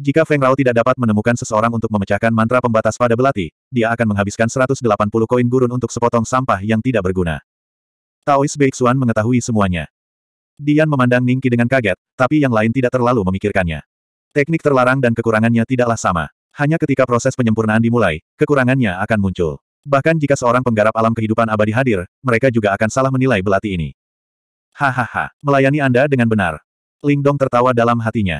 Jika Feng Rao tidak dapat menemukan seseorang untuk memecahkan mantra pembatas pada belati, dia akan menghabiskan 180 koin gurun untuk sepotong sampah yang tidak berguna. Taois Beixuan mengetahui semuanya. Dian memandang Ningki dengan kaget, tapi yang lain tidak terlalu memikirkannya. Teknik terlarang dan kekurangannya tidaklah sama. Hanya ketika proses penyempurnaan dimulai, kekurangannya akan muncul. Bahkan jika seorang penggarap alam kehidupan abadi hadir, mereka juga akan salah menilai belati ini. Hahaha, melayani Anda dengan benar. Ling Dong tertawa dalam hatinya.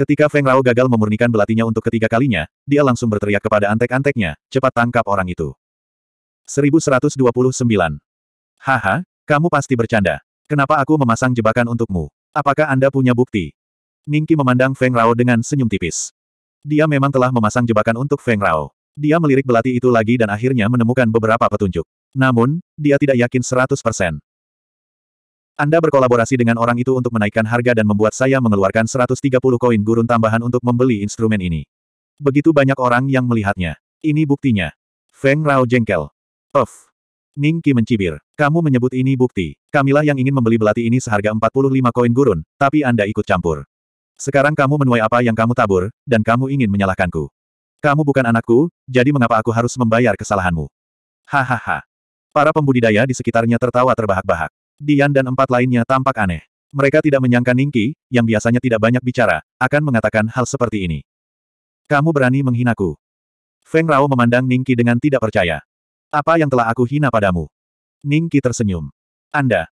Ketika Feng Rao gagal memurnikan belatinya untuk ketiga kalinya, dia langsung berteriak kepada antek-anteknya, cepat tangkap orang itu. 1129 Haha, kamu pasti bercanda. Kenapa aku memasang jebakan untukmu? Apakah Anda punya bukti? Ningki memandang Feng Rao dengan senyum tipis. Dia memang telah memasang jebakan untuk Feng Rao. Dia melirik belati itu lagi dan akhirnya menemukan beberapa petunjuk. Namun, dia tidak yakin 100%. Anda berkolaborasi dengan orang itu untuk menaikkan harga dan membuat saya mengeluarkan 130 koin gurun tambahan untuk membeli instrumen ini. Begitu banyak orang yang melihatnya. Ini buktinya. Feng Rao jengkel. Of, Ning Qi mencibir. Kamu menyebut ini bukti. Kamilah yang ingin membeli belati ini seharga 45 koin gurun, tapi Anda ikut campur. Sekarang kamu menuai apa yang kamu tabur, dan kamu ingin menyalahkanku. Kamu bukan anakku, jadi mengapa aku harus membayar kesalahanmu? Hahaha. Para pembudidaya di sekitarnya tertawa terbahak-bahak. Dian dan empat lainnya tampak aneh. Mereka tidak menyangka Ningki, yang biasanya tidak banyak bicara, akan mengatakan hal seperti ini. Kamu berani menghinaku. Feng Rao memandang Ningki dengan tidak percaya. Apa yang telah aku hina padamu? Ning Qi tersenyum. Anda.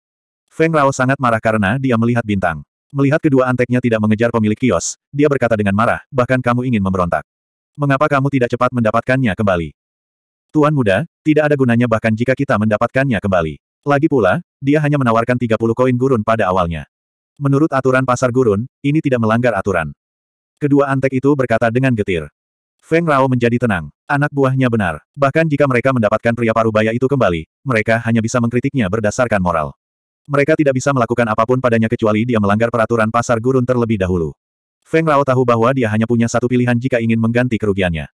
Feng Rao sangat marah karena dia melihat bintang. Melihat kedua anteknya tidak mengejar pemilik kios, dia berkata dengan marah, bahkan kamu ingin memberontak. Mengapa kamu tidak cepat mendapatkannya kembali? Tuan muda, tidak ada gunanya bahkan jika kita mendapatkannya kembali. Lagi pula, dia hanya menawarkan 30 koin gurun pada awalnya. Menurut aturan pasar gurun, ini tidak melanggar aturan. Kedua antek itu berkata dengan getir. Feng Rao menjadi tenang. Anak buahnya benar. Bahkan jika mereka mendapatkan pria parubaya itu kembali, mereka hanya bisa mengkritiknya berdasarkan moral. Mereka tidak bisa melakukan apapun padanya kecuali dia melanggar peraturan pasar gurun terlebih dahulu. Feng Rao tahu bahwa dia hanya punya satu pilihan jika ingin mengganti kerugiannya.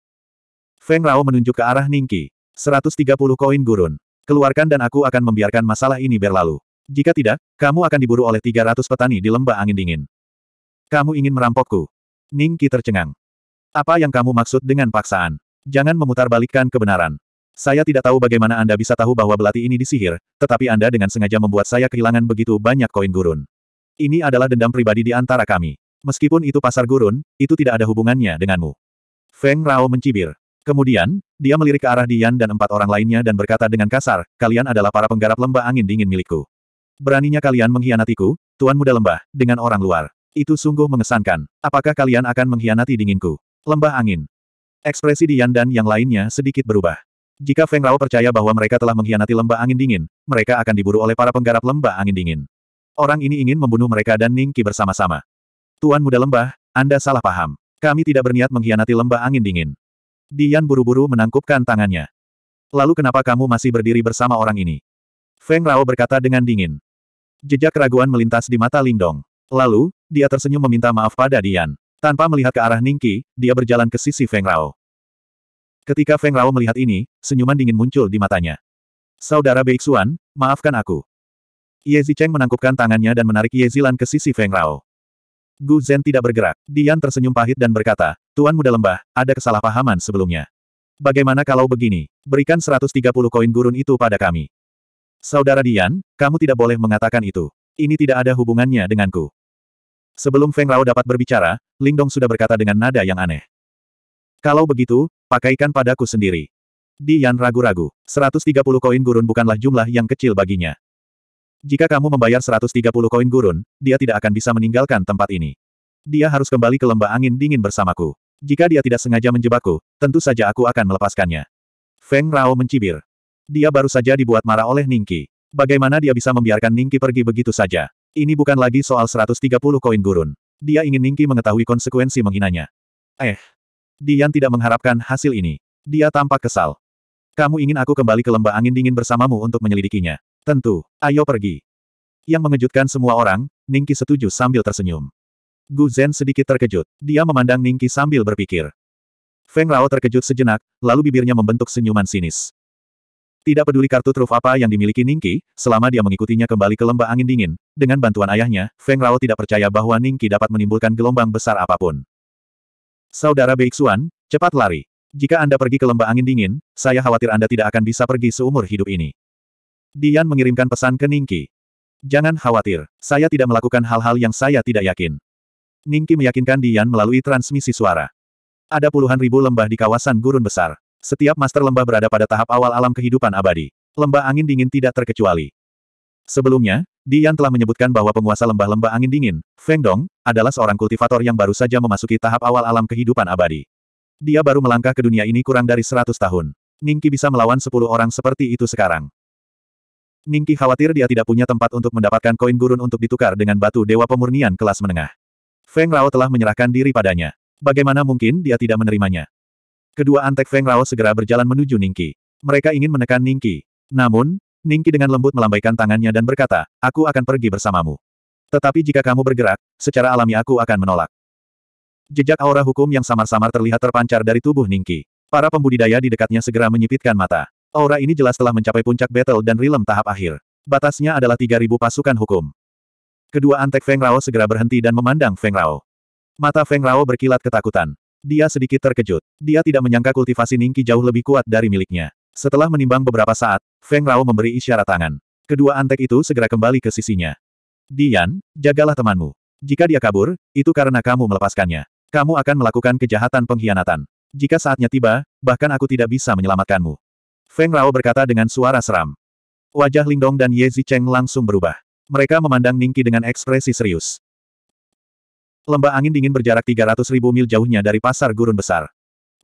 Feng Rao menunjuk ke arah Ningqi. 130 koin gurun. Keluarkan dan aku akan membiarkan masalah ini berlalu. Jika tidak, kamu akan diburu oleh 300 petani di lembah angin dingin. Kamu ingin merampokku? Ningqi tercengang. Apa yang kamu maksud dengan paksaan? Jangan memutarbalikkan kebenaran. Saya tidak tahu bagaimana Anda bisa tahu bahwa belati ini disihir, tetapi Anda dengan sengaja membuat saya kehilangan begitu banyak koin gurun. Ini adalah dendam pribadi di antara kami. Meskipun itu pasar gurun, itu tidak ada hubungannya denganmu. Feng Rao mencibir. Kemudian, dia melirik ke arah Dian dan empat orang lainnya dan berkata dengan kasar, kalian adalah para penggarap lembah angin dingin milikku. Beraninya kalian mengkhianatiku, Tuan Muda Lembah, dengan orang luar. Itu sungguh mengesankan. Apakah kalian akan mengkhianati dinginku? Lembah angin. Ekspresi Dian dan yang lainnya sedikit berubah. Jika Feng Rao percaya bahwa mereka telah mengkhianati lembah angin dingin, mereka akan diburu oleh para penggarap lembah angin dingin. Orang ini ingin membunuh mereka dan Ning Qi bersama-sama. Tuan Muda Lembah, Anda salah paham. Kami tidak berniat mengkhianati lembah angin dingin. Dian buru-buru menangkupkan tangannya. Lalu kenapa kamu masih berdiri bersama orang ini? Feng Rao berkata dengan dingin. Jejak keraguan melintas di mata Lindong. Lalu, dia tersenyum meminta maaf pada Dian. Tanpa melihat ke arah Ningki, dia berjalan ke sisi Feng Rao. Ketika Feng Rao melihat ini, senyuman dingin muncul di matanya. Saudara Beixuan, maafkan aku. Ye Zicheng menangkupkan tangannya dan menarik Ye Zilan ke sisi Feng Rao. Gu Zhen tidak bergerak. Dian tersenyum pahit dan berkata, Tuan Muda Lembah, ada kesalahpahaman sebelumnya. Bagaimana kalau begini? Berikan 130 koin gurun itu pada kami. Saudara Dian, kamu tidak boleh mengatakan itu. Ini tidak ada hubungannya denganku. Sebelum Feng Rao dapat berbicara, Lingdong sudah berkata dengan nada yang aneh. Kalau begitu, pakaikan padaku sendiri. Dian ragu-ragu. 130 koin gurun bukanlah jumlah yang kecil baginya. Jika kamu membayar 130 koin gurun, dia tidak akan bisa meninggalkan tempat ini. Dia harus kembali ke lembah angin dingin bersamaku. Jika dia tidak sengaja menjebakku, tentu saja aku akan melepaskannya. Feng Rao mencibir. Dia baru saja dibuat marah oleh Ningki. Bagaimana dia bisa membiarkan Ningki pergi begitu saja? Ini bukan lagi soal 130 koin gurun. Dia ingin Ningki mengetahui konsekuensi menghinanya. Eh. Dian tidak mengharapkan hasil ini. Dia tampak kesal. Kamu ingin aku kembali ke lembah angin dingin bersamamu untuk menyelidikinya. Tentu, ayo pergi. Yang mengejutkan semua orang, Ningki setuju sambil tersenyum. Gu Zhen sedikit terkejut. Dia memandang Ningki sambil berpikir. Feng Rao terkejut sejenak, lalu bibirnya membentuk senyuman sinis. Tidak peduli kartu truf apa yang dimiliki Ningki, selama dia mengikutinya kembali ke lembah angin dingin, dengan bantuan ayahnya, Feng Rao tidak percaya bahwa Ningki dapat menimbulkan gelombang besar apapun. Saudara Beixuan, cepat lari. Jika Anda pergi ke lembah angin dingin, saya khawatir Anda tidak akan bisa pergi seumur hidup ini. Dian mengirimkan pesan ke Ningki. Jangan khawatir, saya tidak melakukan hal-hal yang saya tidak yakin. Ningki meyakinkan Dian melalui transmisi suara. Ada puluhan ribu lembah di kawasan gurun besar. Setiap master lembah berada pada tahap awal alam kehidupan abadi. Lembah angin dingin tidak terkecuali. Sebelumnya, Dian telah menyebutkan bahwa penguasa lembah-lembah angin dingin, Feng Dong, adalah seorang kultivator yang baru saja memasuki tahap awal alam kehidupan abadi. Dia baru melangkah ke dunia ini kurang dari 100 tahun. Ningki bisa melawan 10 orang seperti itu sekarang. Ningki khawatir dia tidak punya tempat untuk mendapatkan koin gurun untuk ditukar dengan batu dewa pemurnian kelas menengah. Feng Rao telah menyerahkan diri padanya. Bagaimana mungkin dia tidak menerimanya? Kedua antek Feng Rao segera berjalan menuju Ningki. Mereka ingin menekan Ningki. Namun, Ningki dengan lembut melambaikan tangannya dan berkata, aku akan pergi bersamamu. Tetapi jika kamu bergerak, secara alami aku akan menolak. Jejak aura hukum yang samar-samar terlihat terpancar dari tubuh Ningki. Para pembudidaya di dekatnya segera menyipitkan mata. Aura ini jelas telah mencapai puncak battle dan rilem tahap akhir. Batasnya adalah 3.000 pasukan hukum. Kedua antek Feng Rao segera berhenti dan memandang Feng Rao. Mata Feng Rao berkilat ketakutan. Dia sedikit terkejut. Dia tidak menyangka kultivasi Ningki jauh lebih kuat dari miliknya. Setelah menimbang beberapa saat, Feng Rao memberi isyarat tangan. Kedua antek itu segera kembali ke sisinya. Dian, jagalah temanmu. Jika dia kabur, itu karena kamu melepaskannya. Kamu akan melakukan kejahatan pengkhianatan. Jika saatnya tiba, bahkan aku tidak bisa menyelamatkanmu. Feng Rao berkata dengan suara seram. Wajah Lingdong dan Ye Zicheng langsung berubah. Mereka memandang Ningki dengan ekspresi serius. Lembah angin dingin berjarak 300 ribu mil jauhnya dari pasar gurun besar.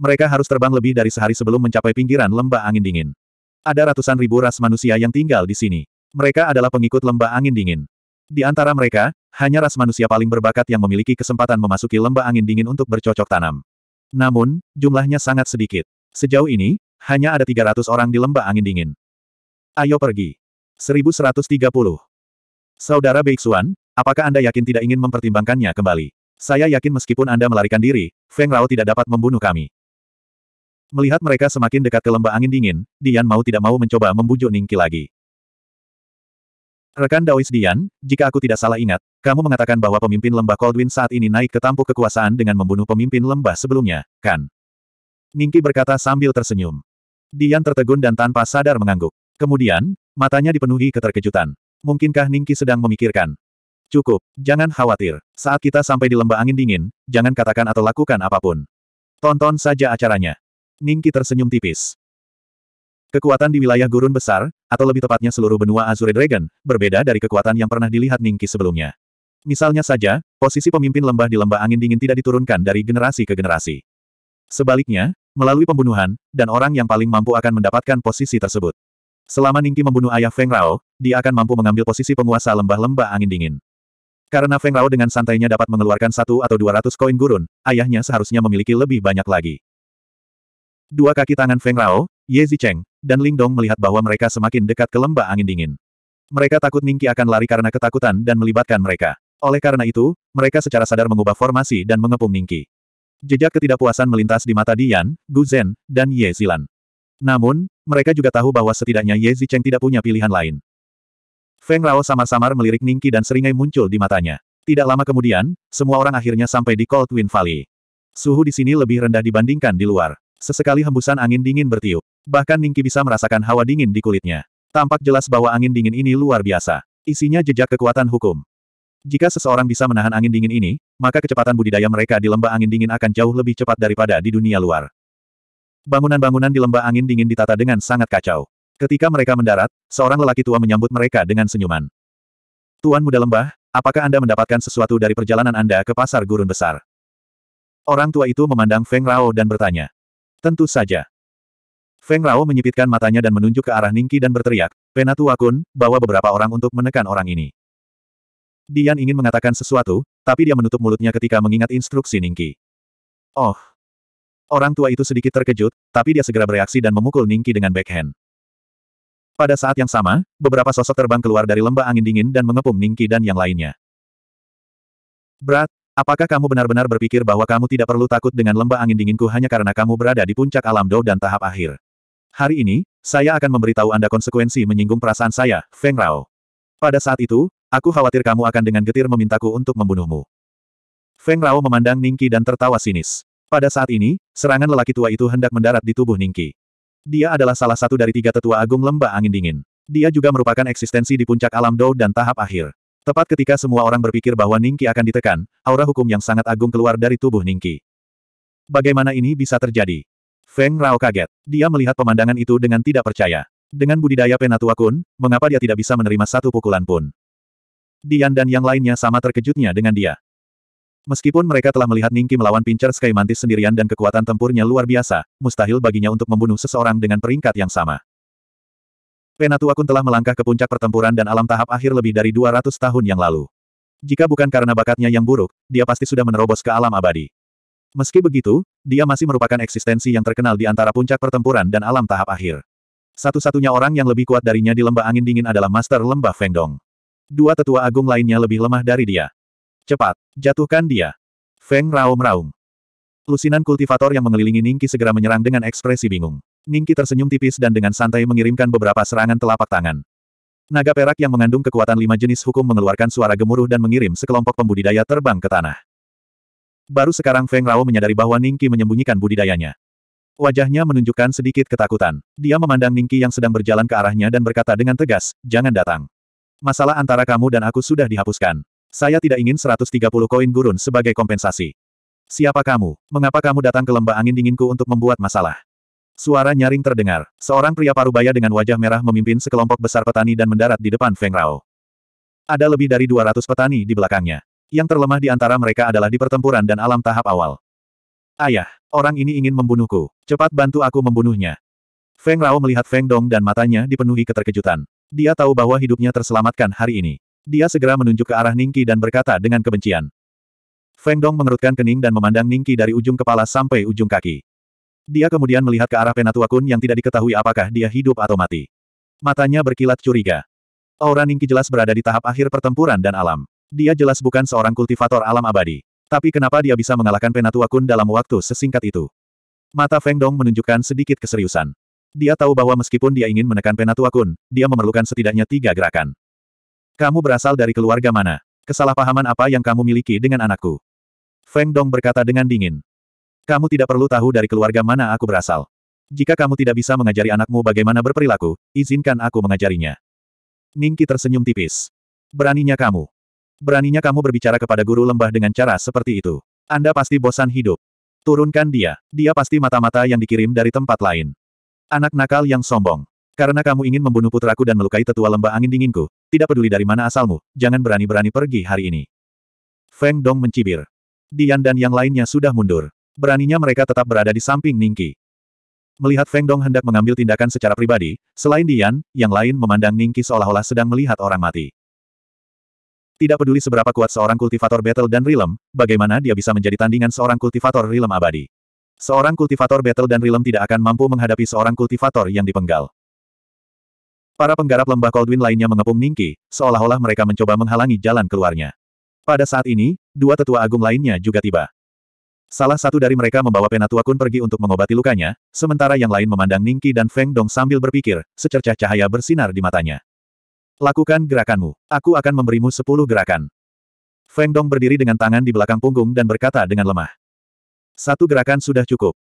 Mereka harus terbang lebih dari sehari sebelum mencapai pinggiran lembah angin dingin. Ada ratusan ribu ras manusia yang tinggal di sini. Mereka adalah pengikut lembah angin dingin. Di antara mereka, hanya ras manusia paling berbakat yang memiliki kesempatan memasuki lembah angin dingin untuk bercocok tanam. Namun, jumlahnya sangat sedikit. Sejauh ini, hanya ada 300 orang di lembah angin dingin. Ayo pergi. 1130. Saudara Beixuan, Apakah Anda yakin tidak ingin mempertimbangkannya kembali? Saya yakin meskipun Anda melarikan diri, Feng Rao tidak dapat membunuh kami. Melihat mereka semakin dekat ke lembah angin dingin, Dian mau tidak mau mencoba membujuk Ningki lagi. Rekan Daois Dian, jika aku tidak salah ingat, kamu mengatakan bahwa pemimpin lembah Coldwin saat ini naik ke tampuk kekuasaan dengan membunuh pemimpin lembah sebelumnya, kan? Ningki berkata sambil tersenyum. Dian tertegun dan tanpa sadar mengangguk. Kemudian, matanya dipenuhi keterkejutan. Mungkinkah Ningki sedang memikirkan, Cukup, jangan khawatir. Saat kita sampai di lembah angin dingin, jangan katakan atau lakukan apapun. Tonton saja acaranya. Ningki tersenyum tipis. Kekuatan di wilayah gurun besar, atau lebih tepatnya seluruh benua Azure Dragon, berbeda dari kekuatan yang pernah dilihat Ningki sebelumnya. Misalnya saja, posisi pemimpin lembah di lembah angin dingin tidak diturunkan dari generasi ke generasi. Sebaliknya, melalui pembunuhan, dan orang yang paling mampu akan mendapatkan posisi tersebut. Selama Ningki membunuh ayah Feng Rao, dia akan mampu mengambil posisi penguasa lembah-lembah angin dingin. Karena Feng Rao dengan santainya dapat mengeluarkan satu atau dua ratus koin gurun, ayahnya seharusnya memiliki lebih banyak lagi. Dua kaki tangan Feng Rao, Ye Zicheng, dan Ling Dong melihat bahwa mereka semakin dekat ke lembah angin dingin. Mereka takut Ningki akan lari karena ketakutan dan melibatkan mereka. Oleh karena itu, mereka secara sadar mengubah formasi dan mengepung Ningki. Jejak ketidakpuasan melintas di mata Dian, Gu Zhen, dan Ye Zilan. Namun, mereka juga tahu bahwa setidaknya Ye Zicheng tidak punya pilihan lain. Feng Rao samar-samar melirik Ningki dan seringai muncul di matanya. Tidak lama kemudian, semua orang akhirnya sampai di Cold Twin Valley. Suhu di sini lebih rendah dibandingkan di luar. Sesekali hembusan angin dingin bertiup. Bahkan Ningki bisa merasakan hawa dingin di kulitnya. Tampak jelas bahwa angin dingin ini luar biasa. Isinya jejak kekuatan hukum. Jika seseorang bisa menahan angin dingin ini, maka kecepatan budidaya mereka di lembah angin dingin akan jauh lebih cepat daripada di dunia luar. Bangunan-bangunan di lembah angin dingin ditata dengan sangat kacau. Ketika mereka mendarat, seorang lelaki tua menyambut mereka dengan senyuman. Tuan muda lembah, apakah Anda mendapatkan sesuatu dari perjalanan Anda ke pasar gurun besar? Orang tua itu memandang Feng Rao dan bertanya. Tentu saja. Feng Rao menyipitkan matanya dan menunjuk ke arah Ningki dan berteriak, Penatua Kun, bawa beberapa orang untuk menekan orang ini. Dian ingin mengatakan sesuatu, tapi dia menutup mulutnya ketika mengingat instruksi Ningki. Oh. Orang tua itu sedikit terkejut, tapi dia segera bereaksi dan memukul Ningki dengan backhand. Pada saat yang sama, beberapa sosok terbang keluar dari lembah angin dingin dan mengepung Ningki dan yang lainnya. Berat, apakah kamu benar-benar berpikir bahwa kamu tidak perlu takut dengan lembah angin dinginku hanya karena kamu berada di puncak alam dou dan tahap akhir? Hari ini, saya akan memberitahu Anda konsekuensi menyinggung perasaan saya, Feng Rao. Pada saat itu, aku khawatir kamu akan dengan getir memintaku untuk membunuhmu. Feng Rao memandang Ningki dan tertawa sinis. Pada saat ini, serangan lelaki tua itu hendak mendarat di tubuh Ningki. Dia adalah salah satu dari tiga tetua agung lembah angin dingin. Dia juga merupakan eksistensi di puncak alam Dou dan tahap akhir. Tepat ketika semua orang berpikir bahwa Ningki akan ditekan, aura hukum yang sangat agung keluar dari tubuh Ningki. Bagaimana ini bisa terjadi? Feng Rao kaget. Dia melihat pemandangan itu dengan tidak percaya. Dengan budidaya Penatua Kun, mengapa dia tidak bisa menerima satu pukulan pun? Dian dan yang lainnya sama terkejutnya dengan dia. Meskipun mereka telah melihat Ningki melawan Pincer Sky Mantis sendirian dan kekuatan tempurnya luar biasa, mustahil baginya untuk membunuh seseorang dengan peringkat yang sama. Penatuakun telah melangkah ke puncak pertempuran dan alam tahap akhir lebih dari 200 tahun yang lalu. Jika bukan karena bakatnya yang buruk, dia pasti sudah menerobos ke alam abadi. Meski begitu, dia masih merupakan eksistensi yang terkenal di antara puncak pertempuran dan alam tahap akhir. Satu-satunya orang yang lebih kuat darinya di lembah angin dingin adalah Master Lembah Fengdong. Dua tetua agung lainnya lebih lemah dari dia. Cepat, jatuhkan dia. Feng Rao meraung. Lusinan kultivator yang mengelilingi Ningki segera menyerang dengan ekspresi bingung. Ningki tersenyum tipis dan dengan santai mengirimkan beberapa serangan telapak tangan. Naga perak yang mengandung kekuatan lima jenis hukum mengeluarkan suara gemuruh dan mengirim sekelompok pembudidaya terbang ke tanah. Baru sekarang Feng Rao menyadari bahwa Ningki menyembunyikan budidayanya. Wajahnya menunjukkan sedikit ketakutan. Dia memandang Ningki yang sedang berjalan ke arahnya dan berkata dengan tegas, jangan datang. Masalah antara kamu dan aku sudah dihapuskan. Saya tidak ingin 130 koin gurun sebagai kompensasi. Siapa kamu? Mengapa kamu datang ke lembah angin dinginku untuk membuat masalah? Suara nyaring terdengar. Seorang pria parubaya dengan wajah merah memimpin sekelompok besar petani dan mendarat di depan Feng Rao. Ada lebih dari 200 petani di belakangnya. Yang terlemah di antara mereka adalah di pertempuran dan alam tahap awal. Ayah, orang ini ingin membunuhku. Cepat bantu aku membunuhnya. Feng Rao melihat Feng Dong dan matanya dipenuhi keterkejutan. Dia tahu bahwa hidupnya terselamatkan hari ini. Dia segera menunjuk ke arah Ningki dan berkata dengan kebencian. Feng Dong mengerutkan kening dan memandang Ningki dari ujung kepala sampai ujung kaki. Dia kemudian melihat ke arah Penatua Kun yang tidak diketahui apakah dia hidup atau mati. Matanya berkilat curiga. Aura Ningki jelas berada di tahap akhir pertempuran dan alam. Dia jelas bukan seorang kultivator alam abadi. Tapi kenapa dia bisa mengalahkan Penatua Kun dalam waktu sesingkat itu? Mata Feng Dong menunjukkan sedikit keseriusan. Dia tahu bahwa meskipun dia ingin menekan Penatua Kun, dia memerlukan setidaknya tiga gerakan. Kamu berasal dari keluarga mana? Kesalahpahaman apa yang kamu miliki dengan anakku? Feng Dong berkata dengan dingin. Kamu tidak perlu tahu dari keluarga mana aku berasal. Jika kamu tidak bisa mengajari anakmu bagaimana berperilaku, izinkan aku mengajarinya. Ningki tersenyum tipis. Beraninya kamu. Beraninya kamu berbicara kepada guru lembah dengan cara seperti itu. Anda pasti bosan hidup. Turunkan dia. Dia pasti mata-mata yang dikirim dari tempat lain. Anak nakal yang sombong. Karena kamu ingin membunuh putraku dan melukai tetua lembah angin dinginku, tidak peduli dari mana asalmu, jangan berani-berani pergi hari ini. Feng Dong mencibir. Dian dan yang lainnya sudah mundur. Beraninya mereka tetap berada di samping Ningki. Melihat Feng Dong hendak mengambil tindakan secara pribadi, selain Dian, yang lain memandang Ningki seolah-olah sedang melihat orang mati. Tidak peduli seberapa kuat seorang kultivator battle dan rilem, bagaimana dia bisa menjadi tandingan seorang kultivator rilem abadi. Seorang kultivator battle dan rilem tidak akan mampu menghadapi seorang kultivator yang dipenggal. Para penggarap lembah Coldwind lainnya mengepung Ningki, seolah-olah mereka mencoba menghalangi jalan keluarnya. Pada saat ini, dua tetua agung lainnya juga tiba. Salah satu dari mereka membawa Penatua Kun pergi untuk mengobati lukanya, sementara yang lain memandang Ningki dan Feng Dong sambil berpikir, secercah cahaya bersinar di matanya. Lakukan gerakanmu. Aku akan memberimu sepuluh gerakan. Feng Dong berdiri dengan tangan di belakang punggung dan berkata dengan lemah. Satu gerakan sudah cukup.